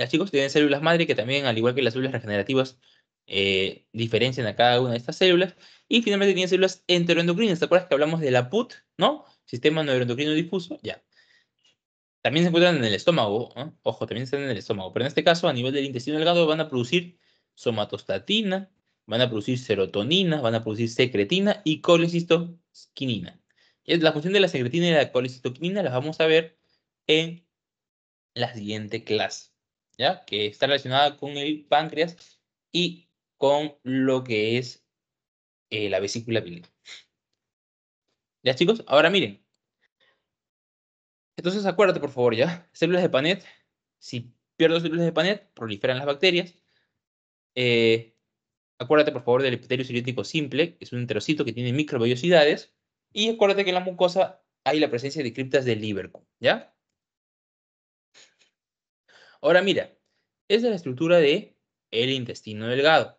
Ya, chicos tienen células madre que también, al igual que las células regenerativas, eh, diferencian a cada una de estas células. Y finalmente tienen células enteroendocrinas. ¿Te acuerdas que hablamos de la PUT, no? Sistema neuroendocrino difuso, ya. También se encuentran en el estómago, ojo, también están en el estómago, pero en este caso a nivel del intestino delgado van a producir somatostatina, van a producir serotonina, van a producir secretina y colecistoquinina. La función de la secretina y la colecistoquinina las vamos a ver en la siguiente clase, ¿ya? que está relacionada con el páncreas y con lo que es eh, la vesícula biliar. ¿Ya chicos? Ahora miren. Entonces acuérdate por favor ya, células de Panet, si pierdo células de Panet, proliferan las bacterias. Eh, acuérdate por favor del epitelio ciliótico simple, que es un enterocito que tiene microvellosidades. Y acuérdate que en la mucosa hay la presencia de criptas de Liverpool ¿ya? Ahora mira, esa es la estructura de el intestino delgado.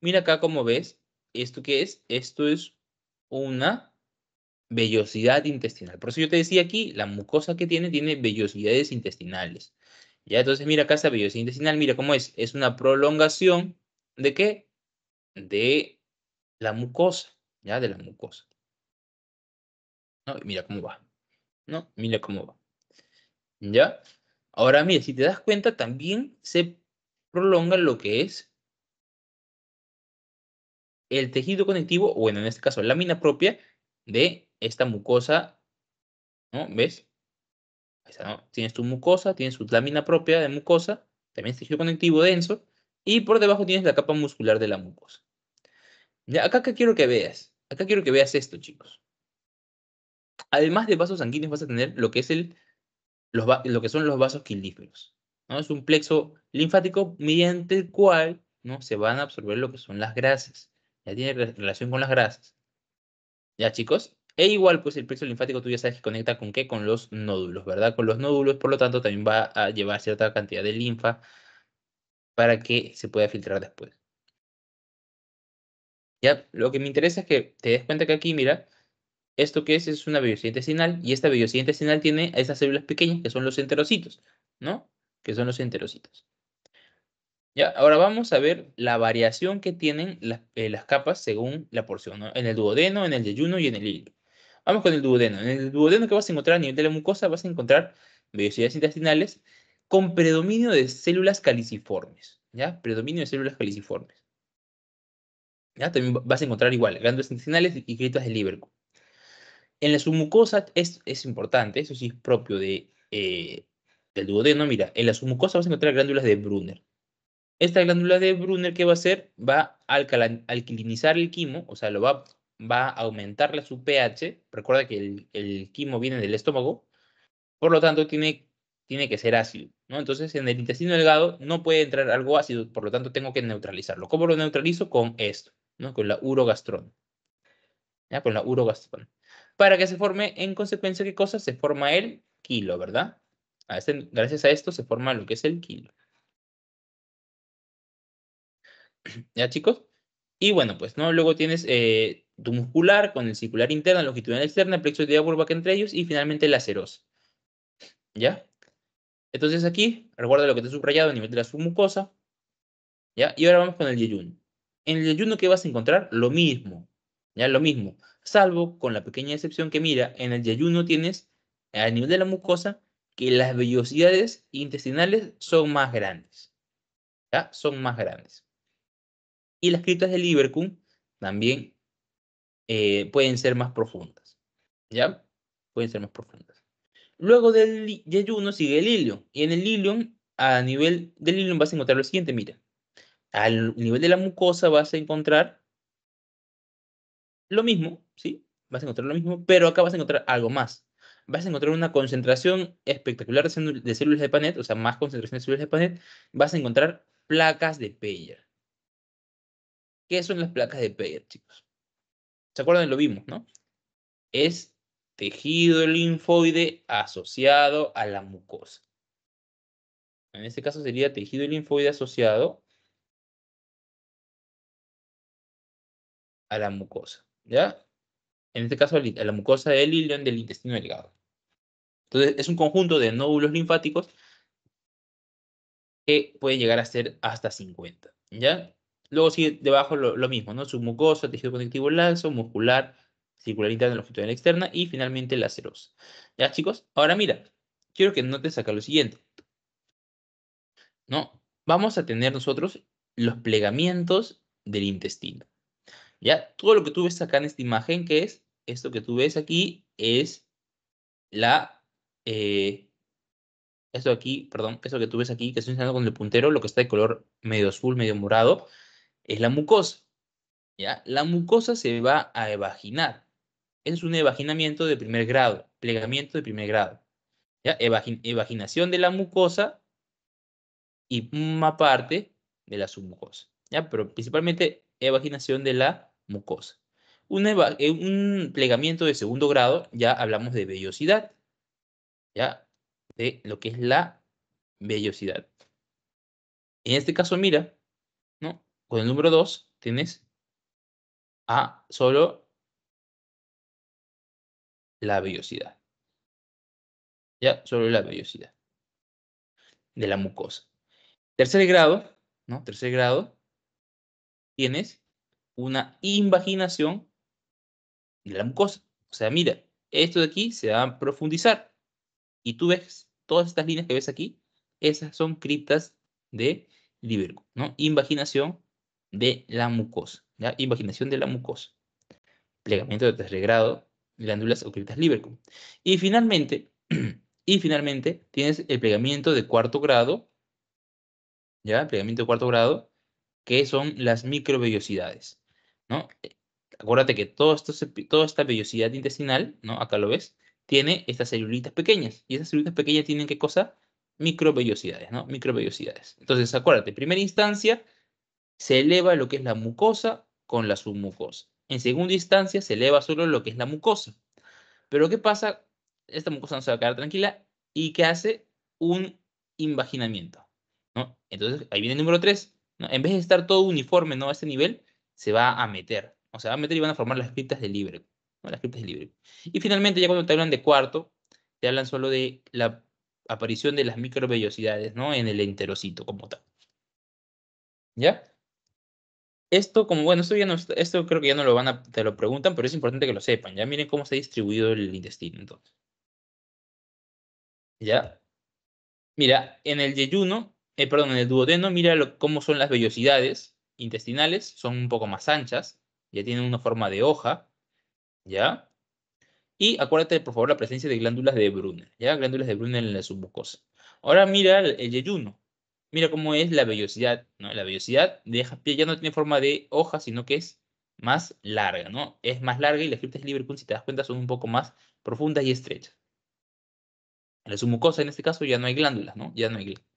Mira acá como ves, ¿esto qué es? Esto es una vellosidad intestinal. Por eso yo te decía aquí, la mucosa que tiene tiene vellosidades intestinales. Ya, entonces mira acá esta vellosidad intestinal, mira cómo es, es una prolongación de qué? De la mucosa, ya, de la mucosa. ¿No? Mira cómo va, ¿no? Mira cómo va. ¿Ya? Ahora mira, si te das cuenta, también se prolonga lo que es el tejido conectivo, o bueno, en este caso, la lámina propia de esta mucosa, ¿no? ¿Ves? Tienes tu mucosa, tienes su lámina propia de mucosa, también tejido conectivo denso, y por debajo tienes la capa muscular de la mucosa. Ya, acá quiero que veas, acá quiero que veas esto, chicos. Además de vasos sanguíneos vas a tener lo que, es el, lo que son los vasos quilíferos. ¿no? Es un plexo linfático mediante el cual ¿no? se van a absorber lo que son las grasas. Ya tiene relación con las grasas. ¿Ya, chicos? E igual, pues el plexo linfático tú ya sabes que conecta con qué? Con los nódulos, ¿verdad? Con los nódulos, por lo tanto, también va a llevar cierta cantidad de linfa para que se pueda filtrar después. Ya, lo que me interesa es que te des cuenta que aquí, mira, esto que es es una vellosidad intestinal y esta vellosidad intestinal tiene esas células pequeñas que son los enterocitos, ¿no? Que son los enterocitos. Ya, ahora vamos a ver la variación que tienen las, eh, capas según la porción, ¿no? En el duodeno, en el yeyuno y en el hilo. Vamos con el duodeno. En el duodeno que vas a encontrar a nivel de la mucosa vas a encontrar vellosidades intestinales con predominio de células caliciformes, ¿ya? Predominio de células caliciformes. ¿Ya? También vas a encontrar igual glándulas intestinales y criptas del Liverpool. En la submucosa es, es importante, eso sí es propio de, eh, del duodeno. Mira, en la submucosa vas a encontrar glándulas de Brunner. Esta glándula de Brunner, ¿qué va a hacer? Va a alquilinizar el quimo, o sea, lo va a va a aumentarle su pH. Recuerda que el, quimo viene del estómago, por lo tanto tiene, tiene que ser ácido. ¿no? Entonces en el intestino delgado no puede entrar algo ácido, por lo tanto tengo que neutralizarlo. ¿Cómo lo neutralizo? Con esto, ¿no? con la urogastrón ¿Ya? Con la urogastrón Para que se forme, en consecuencia, ¿qué cosa? Se forma el kilo, ¿verdad? Este, gracias a esto se forma lo que es el kilo. *clears throat* ¿Ya chicos? Y bueno, pues, ¿no? Luego tienes eh, tu muscular con el circular interno, longitudinal externa, el plexo de Auerbach entre ellos y finalmente la serosa. ¿Ya? Entonces aquí, recuerda lo que te he subrayado a nivel de la submucosa. ¿Ya? Y ahora vamos con el yeyuno. En el yeyuno, ¿qué vas a encontrar? Lo mismo. ¿Ya? Lo mismo. Salvo con la pequeña excepción que mira, en el yeyuno tienes, a nivel de la mucosa, que las vellosidades intestinales son más grandes. ¿Ya? Son más grandes y las criptas de Liverpool también eh, pueden ser más profundas. ¿Ya? Pueden ser más profundas. Luego del Yeyuno sigue el Ilion. Y en el Ilion, a nivel del Ilion vas a encontrar lo siguiente, mira. Al nivel de la mucosa vas a encontrar lo mismo, ¿sí? Vas a encontrar lo mismo, pero acá vas a encontrar algo más. Vas a encontrar una concentración espectacular de, células de panet, o sea, más concentración de células de panet. Vas a encontrar placas de Peyer. ¿Qué son las placas de Peyer, chicos? ¿Se acuerdan? Lo vimos, ¿no? Es tejido linfoide asociado a la mucosa. En este caso sería tejido linfoide asociado a la mucosa, ¿ya? En este caso a la mucosa del ilion del intestino delgado. Entonces es un conjunto de nódulos linfáticos que pueden llegar a ser hasta 50, ¿ya? Luego sigue debajo lo, mismo, ¿no? Submucosa, tejido conectivo lanzo muscular, circular interna, longitudinal externa y finalmente la serosa. ¿Ya, chicos? Ahora mira, quiero que notes acá lo siguiente. ¿No? Vamos a tener nosotros los plegamientos del intestino. ¿Ya? Todo lo que tú ves acá en esta imagen, que es esto que tú ves aquí, es la... Eh, esto aquí, perdón, esto que tú ves aquí, que estoy enseñando con el puntero, lo que está de color medio azul, medio morado, es la mucosa. ¿ya? La mucosa se va a evaginar. Es un evaginamiento de primer grado, plegamiento de primer grado. ¿ya? evaginación de la mucosa y una parte de la submucosa. ¿ya? Pero principalmente evaginación de la mucosa. Un, eh, un plegamiento de segundo grado, ya hablamos de vellosidad. ¿ya? De lo que es la vellosidad. En este caso, mira, con el número 2 tienes a solo la vellosidad. Ya, solo la vellosidad de la mucosa. Tercer grado, ¿no? Tercer grado, tienes una invaginación de la mucosa. O sea, mira, esto de aquí se va a profundizar. Y tú ves todas estas líneas que ves aquí, esas son criptas de libergo ¿no? Invaginación de la mucosa, ¿ya? imaginación de la mucosa, plegamiento de tercer grado, glándulas ocultas libercum. Y finalmente, *clears throat* y finalmente tienes el plegamiento de cuarto grado, ¿ya? plegamiento de cuarto grado, que son las microvellosidades, ¿no? Acuérdate que todo esto, toda esta vellosidad intestinal, ¿no? Acá lo ves, tiene estas celulitas pequeñas. Y esas celulitas pequeñas tienen qué cosa? Microvellosidades, ¿no? Microvellosidades. Entonces, acuérdate, primera instancia, se eleva lo que es la mucosa con la submucosa. En segunda instancia, se eleva solo lo que es la mucosa. Pero ¿qué pasa? Esta mucosa no se va a quedar tranquila y que hace un invaginamiento. Entonces, ahí viene el número 3. En vez de estar todo uniforme ¿no? a este nivel, se va a meter. O sea, va a meter y van a formar las criptas de libre. libre. Y finalmente, ya cuando te hablan de cuarto, te hablan solo de la aparición de las microvellosidades ¿no? en el enterocito como tal. ¿Ya? esto, como bueno, esto ya no, esto creo que ya no lo van a, te lo preguntan, pero es importante que lo sepan. Ya miren cómo ha distribuido el intestino, entonces. Ya. Mira, en el yeyuno, eh, perdón, en el duodeno, mira cómo son las vellosidades intestinales, son un poco más anchas, ya tienen una forma de hoja, ya. Y acuérdate, por favor, la presencia de glándulas de Brunner, ya, glándulas de Brunner en la submucosa. Ahora mira el, el yeyuno. Mira cómo es la vellosidad, ¿no? La vellosidad de piel ya no tiene forma de hoja, sino que es más larga, ¿no? Es más larga y las criptas de Liverpool, si te das cuenta, son un poco más profundas y estrechas. En la submucosa, en este caso, ya no hay glándulas, ¿no? Ya no hay glándulas.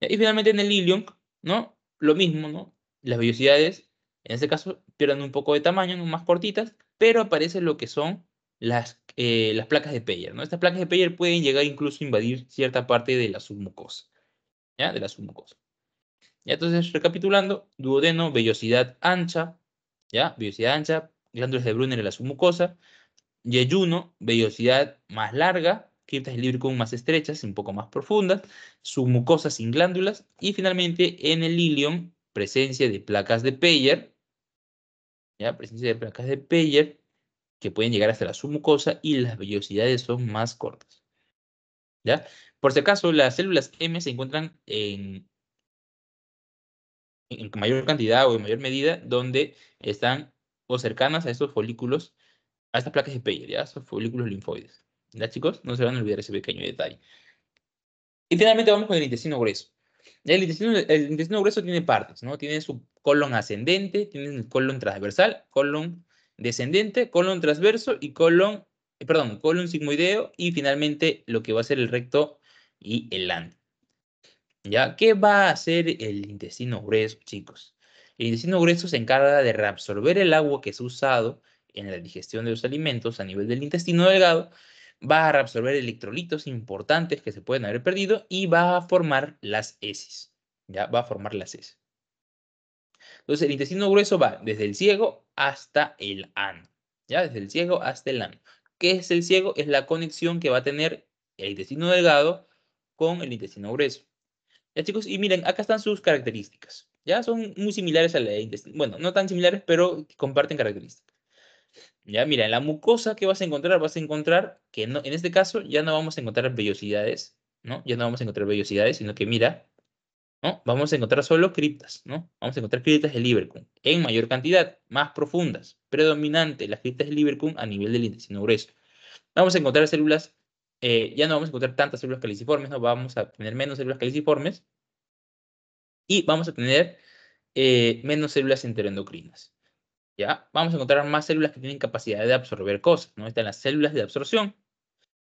Y finalmente en el ilion, ¿no? Lo mismo, ¿no? Las vellosidades, en este caso, pierden un poco de tamaño, son más cortitas, pero aparecen lo que son las eh, las placas de Peyer. ¿no? Estas placas de Peyer pueden llegar incluso a invadir cierta parte de la submucosa. ¿ya? De la submucosa. ¿Ya? Entonces, recapitulando, duodeno, vellosidad ancha, ¿ya? vellosidad ancha, glándulas de Brunner en la submucosa, yeyuno, vellosidad más larga, criptas libricum más estrechas, un poco más profundas, Submucosa sin glándulas, y finalmente en el ilium, presencia de placas de Peyer, ¿ya? presencia de placas de Peyer, que pueden llegar hasta la submucosa y las vellosidades son más cortas. ¿Ya? Por si acaso, las células M se encuentran en, mayor cantidad o en mayor medida donde están o cercanas a estos folículos, a estas placas de Peyer, ¿ya? Estos folículos linfoides. ¿Ya, chicos? No se van a olvidar ese pequeño detalle. Y finalmente vamos con el intestino grueso. El intestino, grueso tiene partes, ¿no? Tiene su colon ascendente, tiene el colon transversal, colon descendente, colon transverso y colon, perdón, colon sigmoideo y finalmente lo que va a ser el recto y el ante. ¿Ya? ¿Qué va a hacer el intestino grueso, chicos? El intestino grueso se encarga de reabsorber el agua que es usado en la digestión de los alimentos a nivel del intestino delgado, va a reabsorber electrolitos importantes que se pueden haber perdido y va a formar las heces. ¿Ya? Va a formar las heces. Entonces, el intestino grueso va desde el ciego hasta el ano. ¿Ya? Desde el ciego hasta el ano. ¿Qué es el ciego? Es la conexión que va a tener el intestino delgado con el intestino grueso. Ya chicos, y miren, acá están sus características. Ya son muy similares al intestino. Bueno, no tan similares, pero comparten características. Ya, mira, en la mucosa que vas a encontrar, vas a encontrar que no, en este caso ya no vamos a encontrar vellosidades, ¿no? Ya no vamos a encontrar vellosidades, sino que mira, Vamos a encontrar solo criptas, ¿no? Vamos a encontrar criptas de Liverpool en mayor cantidad, más profundas, predominante las criptas de Liverpool a nivel del intestino grueso. Vamos a encontrar células, eh, ya no vamos a encontrar tantas células caliciformes, no vamos a tener menos células caliciformes y vamos a tener eh, menos células enteroendocrinas. ¿Ya? Vamos a encontrar más células que tienen capacidad de absorber cosas, ¿no? Están las células de absorción,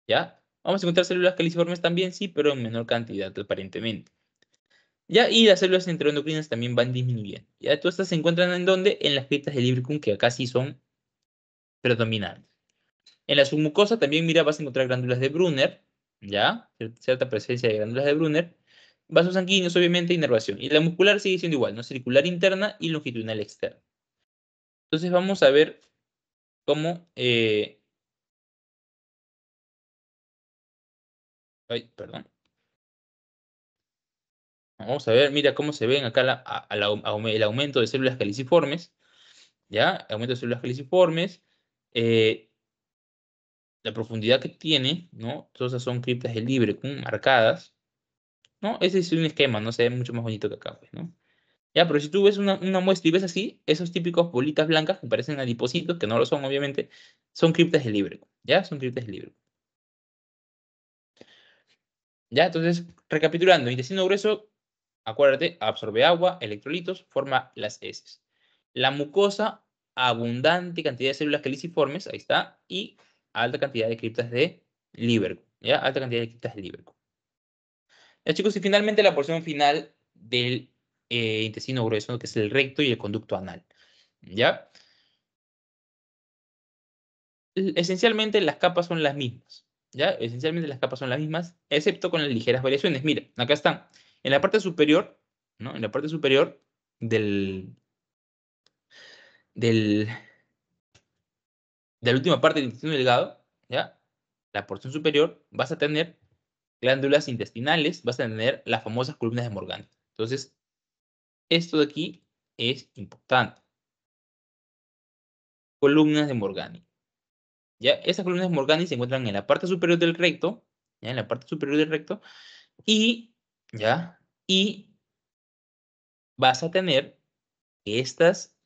¿ya? Vamos a encontrar células caliciformes también, sí, pero en menor cantidad aparentemente. ¿ya? Y las células enteroendocrinas también van disminuyendo, ¿ya? Todas estas se encuentran en dónde? En las criptas del Libricum, que acá sí son predominantes. En la submucosa también, mira, vas a encontrar glándulas de Brunner, ¿ya? Cierta presencia de glándulas de Brunner. Vasos sanguíneos, obviamente, inervación. Y la muscular sigue siendo igual, ¿no? Circular interna y longitudinal externa. Entonces vamos a ver cómo... Eh, ay, perdón. Vamos a ver, mira cómo se ven acá el aumento de células caliciformes. ¿Ya? Aumento de células caliciformes. Eh, la profundidad que tiene, ¿no? Todas son criptas de libre, marcadas. ¿No? Ese es un esquema, ¿no? Se ve mucho más bonito que acá, pues, ¿no? Ya, pero si tú ves una, muestra y ves así, esos típicos bolitas blancas que parecen adipositos, que no lo son, obviamente, son criptas de libre, ¿Ya? Son criptas de libre. Ya, entonces, recapitulando, intestino grueso acuérdate, absorbe agua, electrolitos, forma las heces. La mucosa, abundante cantidad de células caliciformes, ahí está, y alta cantidad de criptas de Libergo. ¿ya? Alta cantidad de criptas de liberco. Ya chicos, y finalmente la porción final del eh, intestino grueso, que es el recto y el conducto anal, ¿ya? Esencialmente las capas son las mismas, ¿ya? Esencialmente las capas son las mismas, excepto con las ligeras variaciones. Mira, acá están en la parte superior, En la parte superior del, del, de la última parte del intestino delgado, ¿ya? La porción superior, vas a tener glándulas intestinales, vas a tener las famosas columnas de Morgani. Entonces, esto de aquí es importante. Columnas de Morgani. Ya, esas columnas de Morgani se encuentran en la parte superior del recto, ya en la parte superior del recto, y ya y vas a tener que estas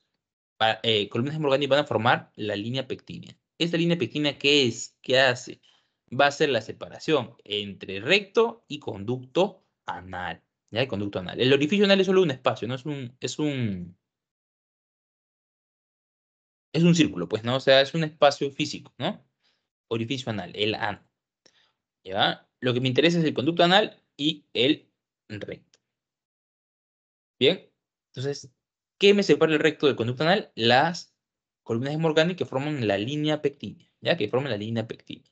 eh, columnas de van a formar la línea pectínea. ¿Esta línea pectínea qué es? ¿Qué hace? Va a ser la separación entre recto y conducto anal. ¿ya? El conducto anal. El orificio anal es solo un espacio, no es un, es un, un círculo, pues, ¿no? O sea, es un espacio físico, ¿no? Orificio anal, el an. Lo que me interesa es el conducto anal y el recto. Bien, entonces, ¿qué me separa el recto del conducto anal? Las columnas de Morgani que forman la línea pectina, ¿ya? Que forman la línea pectina.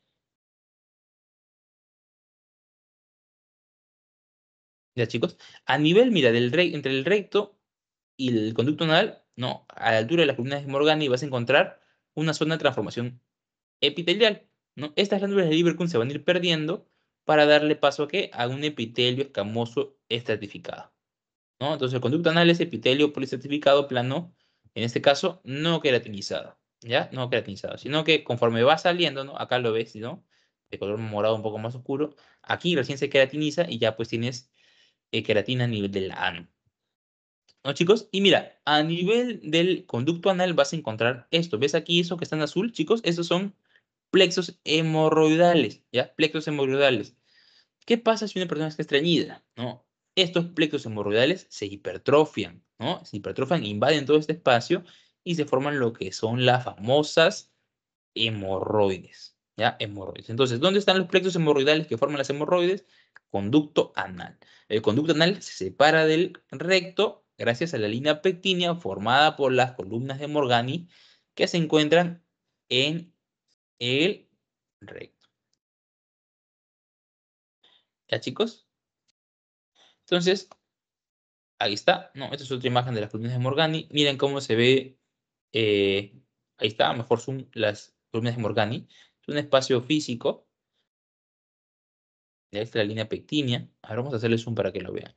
Ya, chicos. A nivel, mira, entre el recto y el conducto anal, no, a la altura de las columnas de Morgani vas a encontrar una zona de transformación epitelial. ¿no? Estas glándulas de Lieberkuhn se van a ir perdiendo para darle paso a, ¿qué? a un epitelio escamoso estratificado. Entonces, el conducto anal es epitelio policertificado plano, en este caso, no queratinizado, ¿ya? No queratinizado, sino que conforme va saliendo, ¿no? Acá lo ves, ¿no? De color morado un poco más oscuro. Aquí recién se queratiniza y ya pues tienes eh, queratina a nivel del ano. ¿No, chicos? Y mira, a nivel del conducto anal vas a encontrar esto. ¿Ves aquí eso que está en azul, chicos? Esos son plexos hemorroidales, ¿ya? Plexos hemorroidales. ¿Qué pasa si una persona está estreñida, no? estos plexos hemorroidales se hipertrofian, ¿no? Se hipertrofian, invaden todo este espacio y se forman lo que son las famosas hemorroides, ¿ya? Hemorroides. Entonces, ¿dónde están los plexos hemorroidales que forman las hemorroides? Conducto anal. El conducto anal se separa del recto gracias a la línea pectínea formada por las columnas de Morgani que se encuentran en el recto. ¿Ya chicos? Entonces, ahí está. No, esta es otra imagen de las columnas de Morgani. Miren cómo se ve, eh, ahí está, mejor zoom, las columnas de Morgani. Es un espacio físico. Ahí está la línea pectínea. Ahora vamos a hacerle zoom para que lo vean.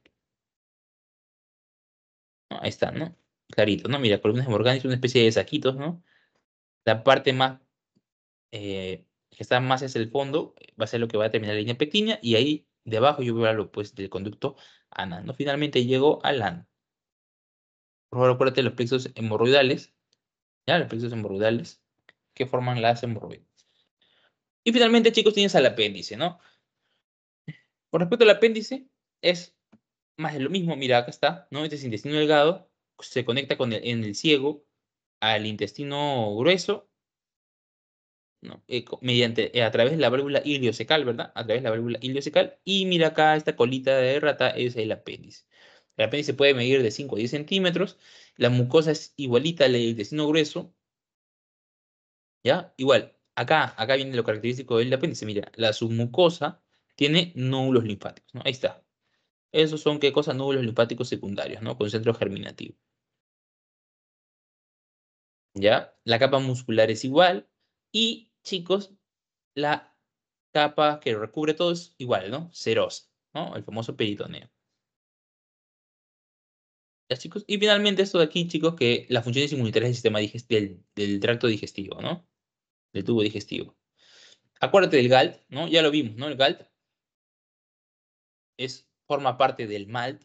Ah, ahí está, ¿no? Clarito, ¿no? Mira, columnas de Morgani son una especie de saquitos, ¿no? La parte más eh, que está más hacia el fondo va a ser lo que va a terminar la línea pequeña y ahí debajo yo veo lo pues del conducto ANA, ¿no? Finalmente llegó al ANA. Por favor, acuérdate de los plexos hemorroidales, ¿ya? Los plexos hemorroidales que forman las hemorroides. Y finalmente, chicos, tienes al apéndice, ¿no? Con respecto al apéndice, es más de lo mismo. Mira, acá está, ¿no? Este es intestino delgado, se conecta con el, en el ciego al intestino grueso eh, mediante, eh, a través de la válvula iliocecal, ¿verdad? A través de la válvula iliocecal. Y mira acá, esta colita de rata es el apéndice. El apéndice puede medir de 5 a 10 centímetros. La mucosa es igualita al intestino grueso. ¿Ya? Igual, acá, acá viene lo característico del apéndice. Mira, la submucosa tiene nódulos linfáticos, ¿no? Ahí está. Esos son, ¿qué cosas? Nódulos linfáticos secundarios, ¿no? Con centro germinativo. ¿Ya? La capa muscular es igual y chicos, la capa que recubre todo es igual, ¿no? Cerosa, ¿no? El famoso peritoneo. ¿Ya, chicos? Y finalmente esto de aquí, chicos, que las funciones inmunitarias del sistema digestivo del tracto digestivo, ¿no? Del tubo digestivo. Acuérdate del GALT, ¿no? Ya lo vimos, ¿no? El GALT forma parte del MALT.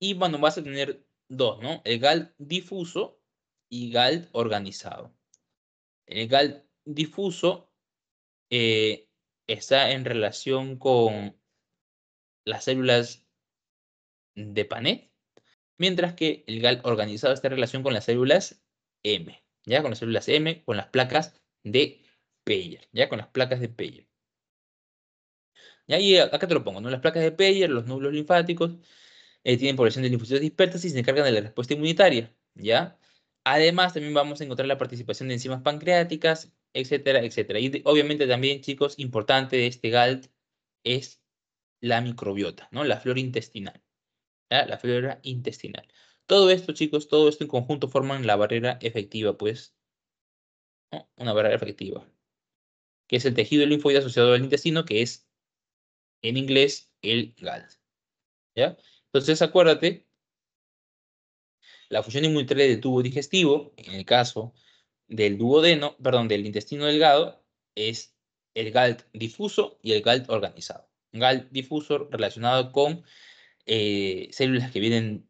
Y bueno, vas a tener dos, ¿no? El GALT difuso y GALT organizado. El GALT difuso eh, está en relación con las células de Panet, mientras que el GAL organizado está en relación con las células M, ¿ya? Con las células M, con las placas de Peyer, ¿ya? Con las placas de Peyer. Y ahí, acá te lo pongo, ¿no? Las placas de Peyer, los núcleos linfáticos, eh, tienen población de linfocitos dispersas y se encargan de la respuesta inmunitaria, ¿ya? Además, también vamos a encontrar la participación de enzimas pancreáticas, etcétera, etcétera. Y obviamente también, chicos, importante de este GALT es la microbiota, ¿no? La flora intestinal. La flora intestinal. Todo esto, chicos, todo esto en conjunto forman la barrera efectiva, pues. Una barrera efectiva. Que es el tejido linfoide asociado al intestino, que es en inglés el GALT. ¿Ya? Entonces, acuérdate, la función inmunitaria del tubo digestivo, en el caso del duodeno, perdón, del intestino delgado es el GALT difuso y el GALT organizado. GALT difuso relacionado con eh, células que vienen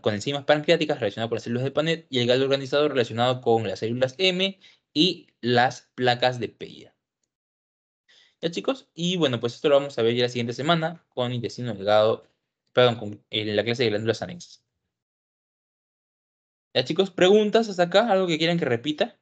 con enzimas pancreáticas relacionadas con las células de Panet y el GALT organizado relacionado con las células M y las placas de Peya. Ya chicos, y bueno, pues esto lo vamos a ver ya la siguiente semana con intestino delgado, perdón, con la clase de glándulas anexas. Ya chicos, preguntas hasta acá, algo que quieran que repita.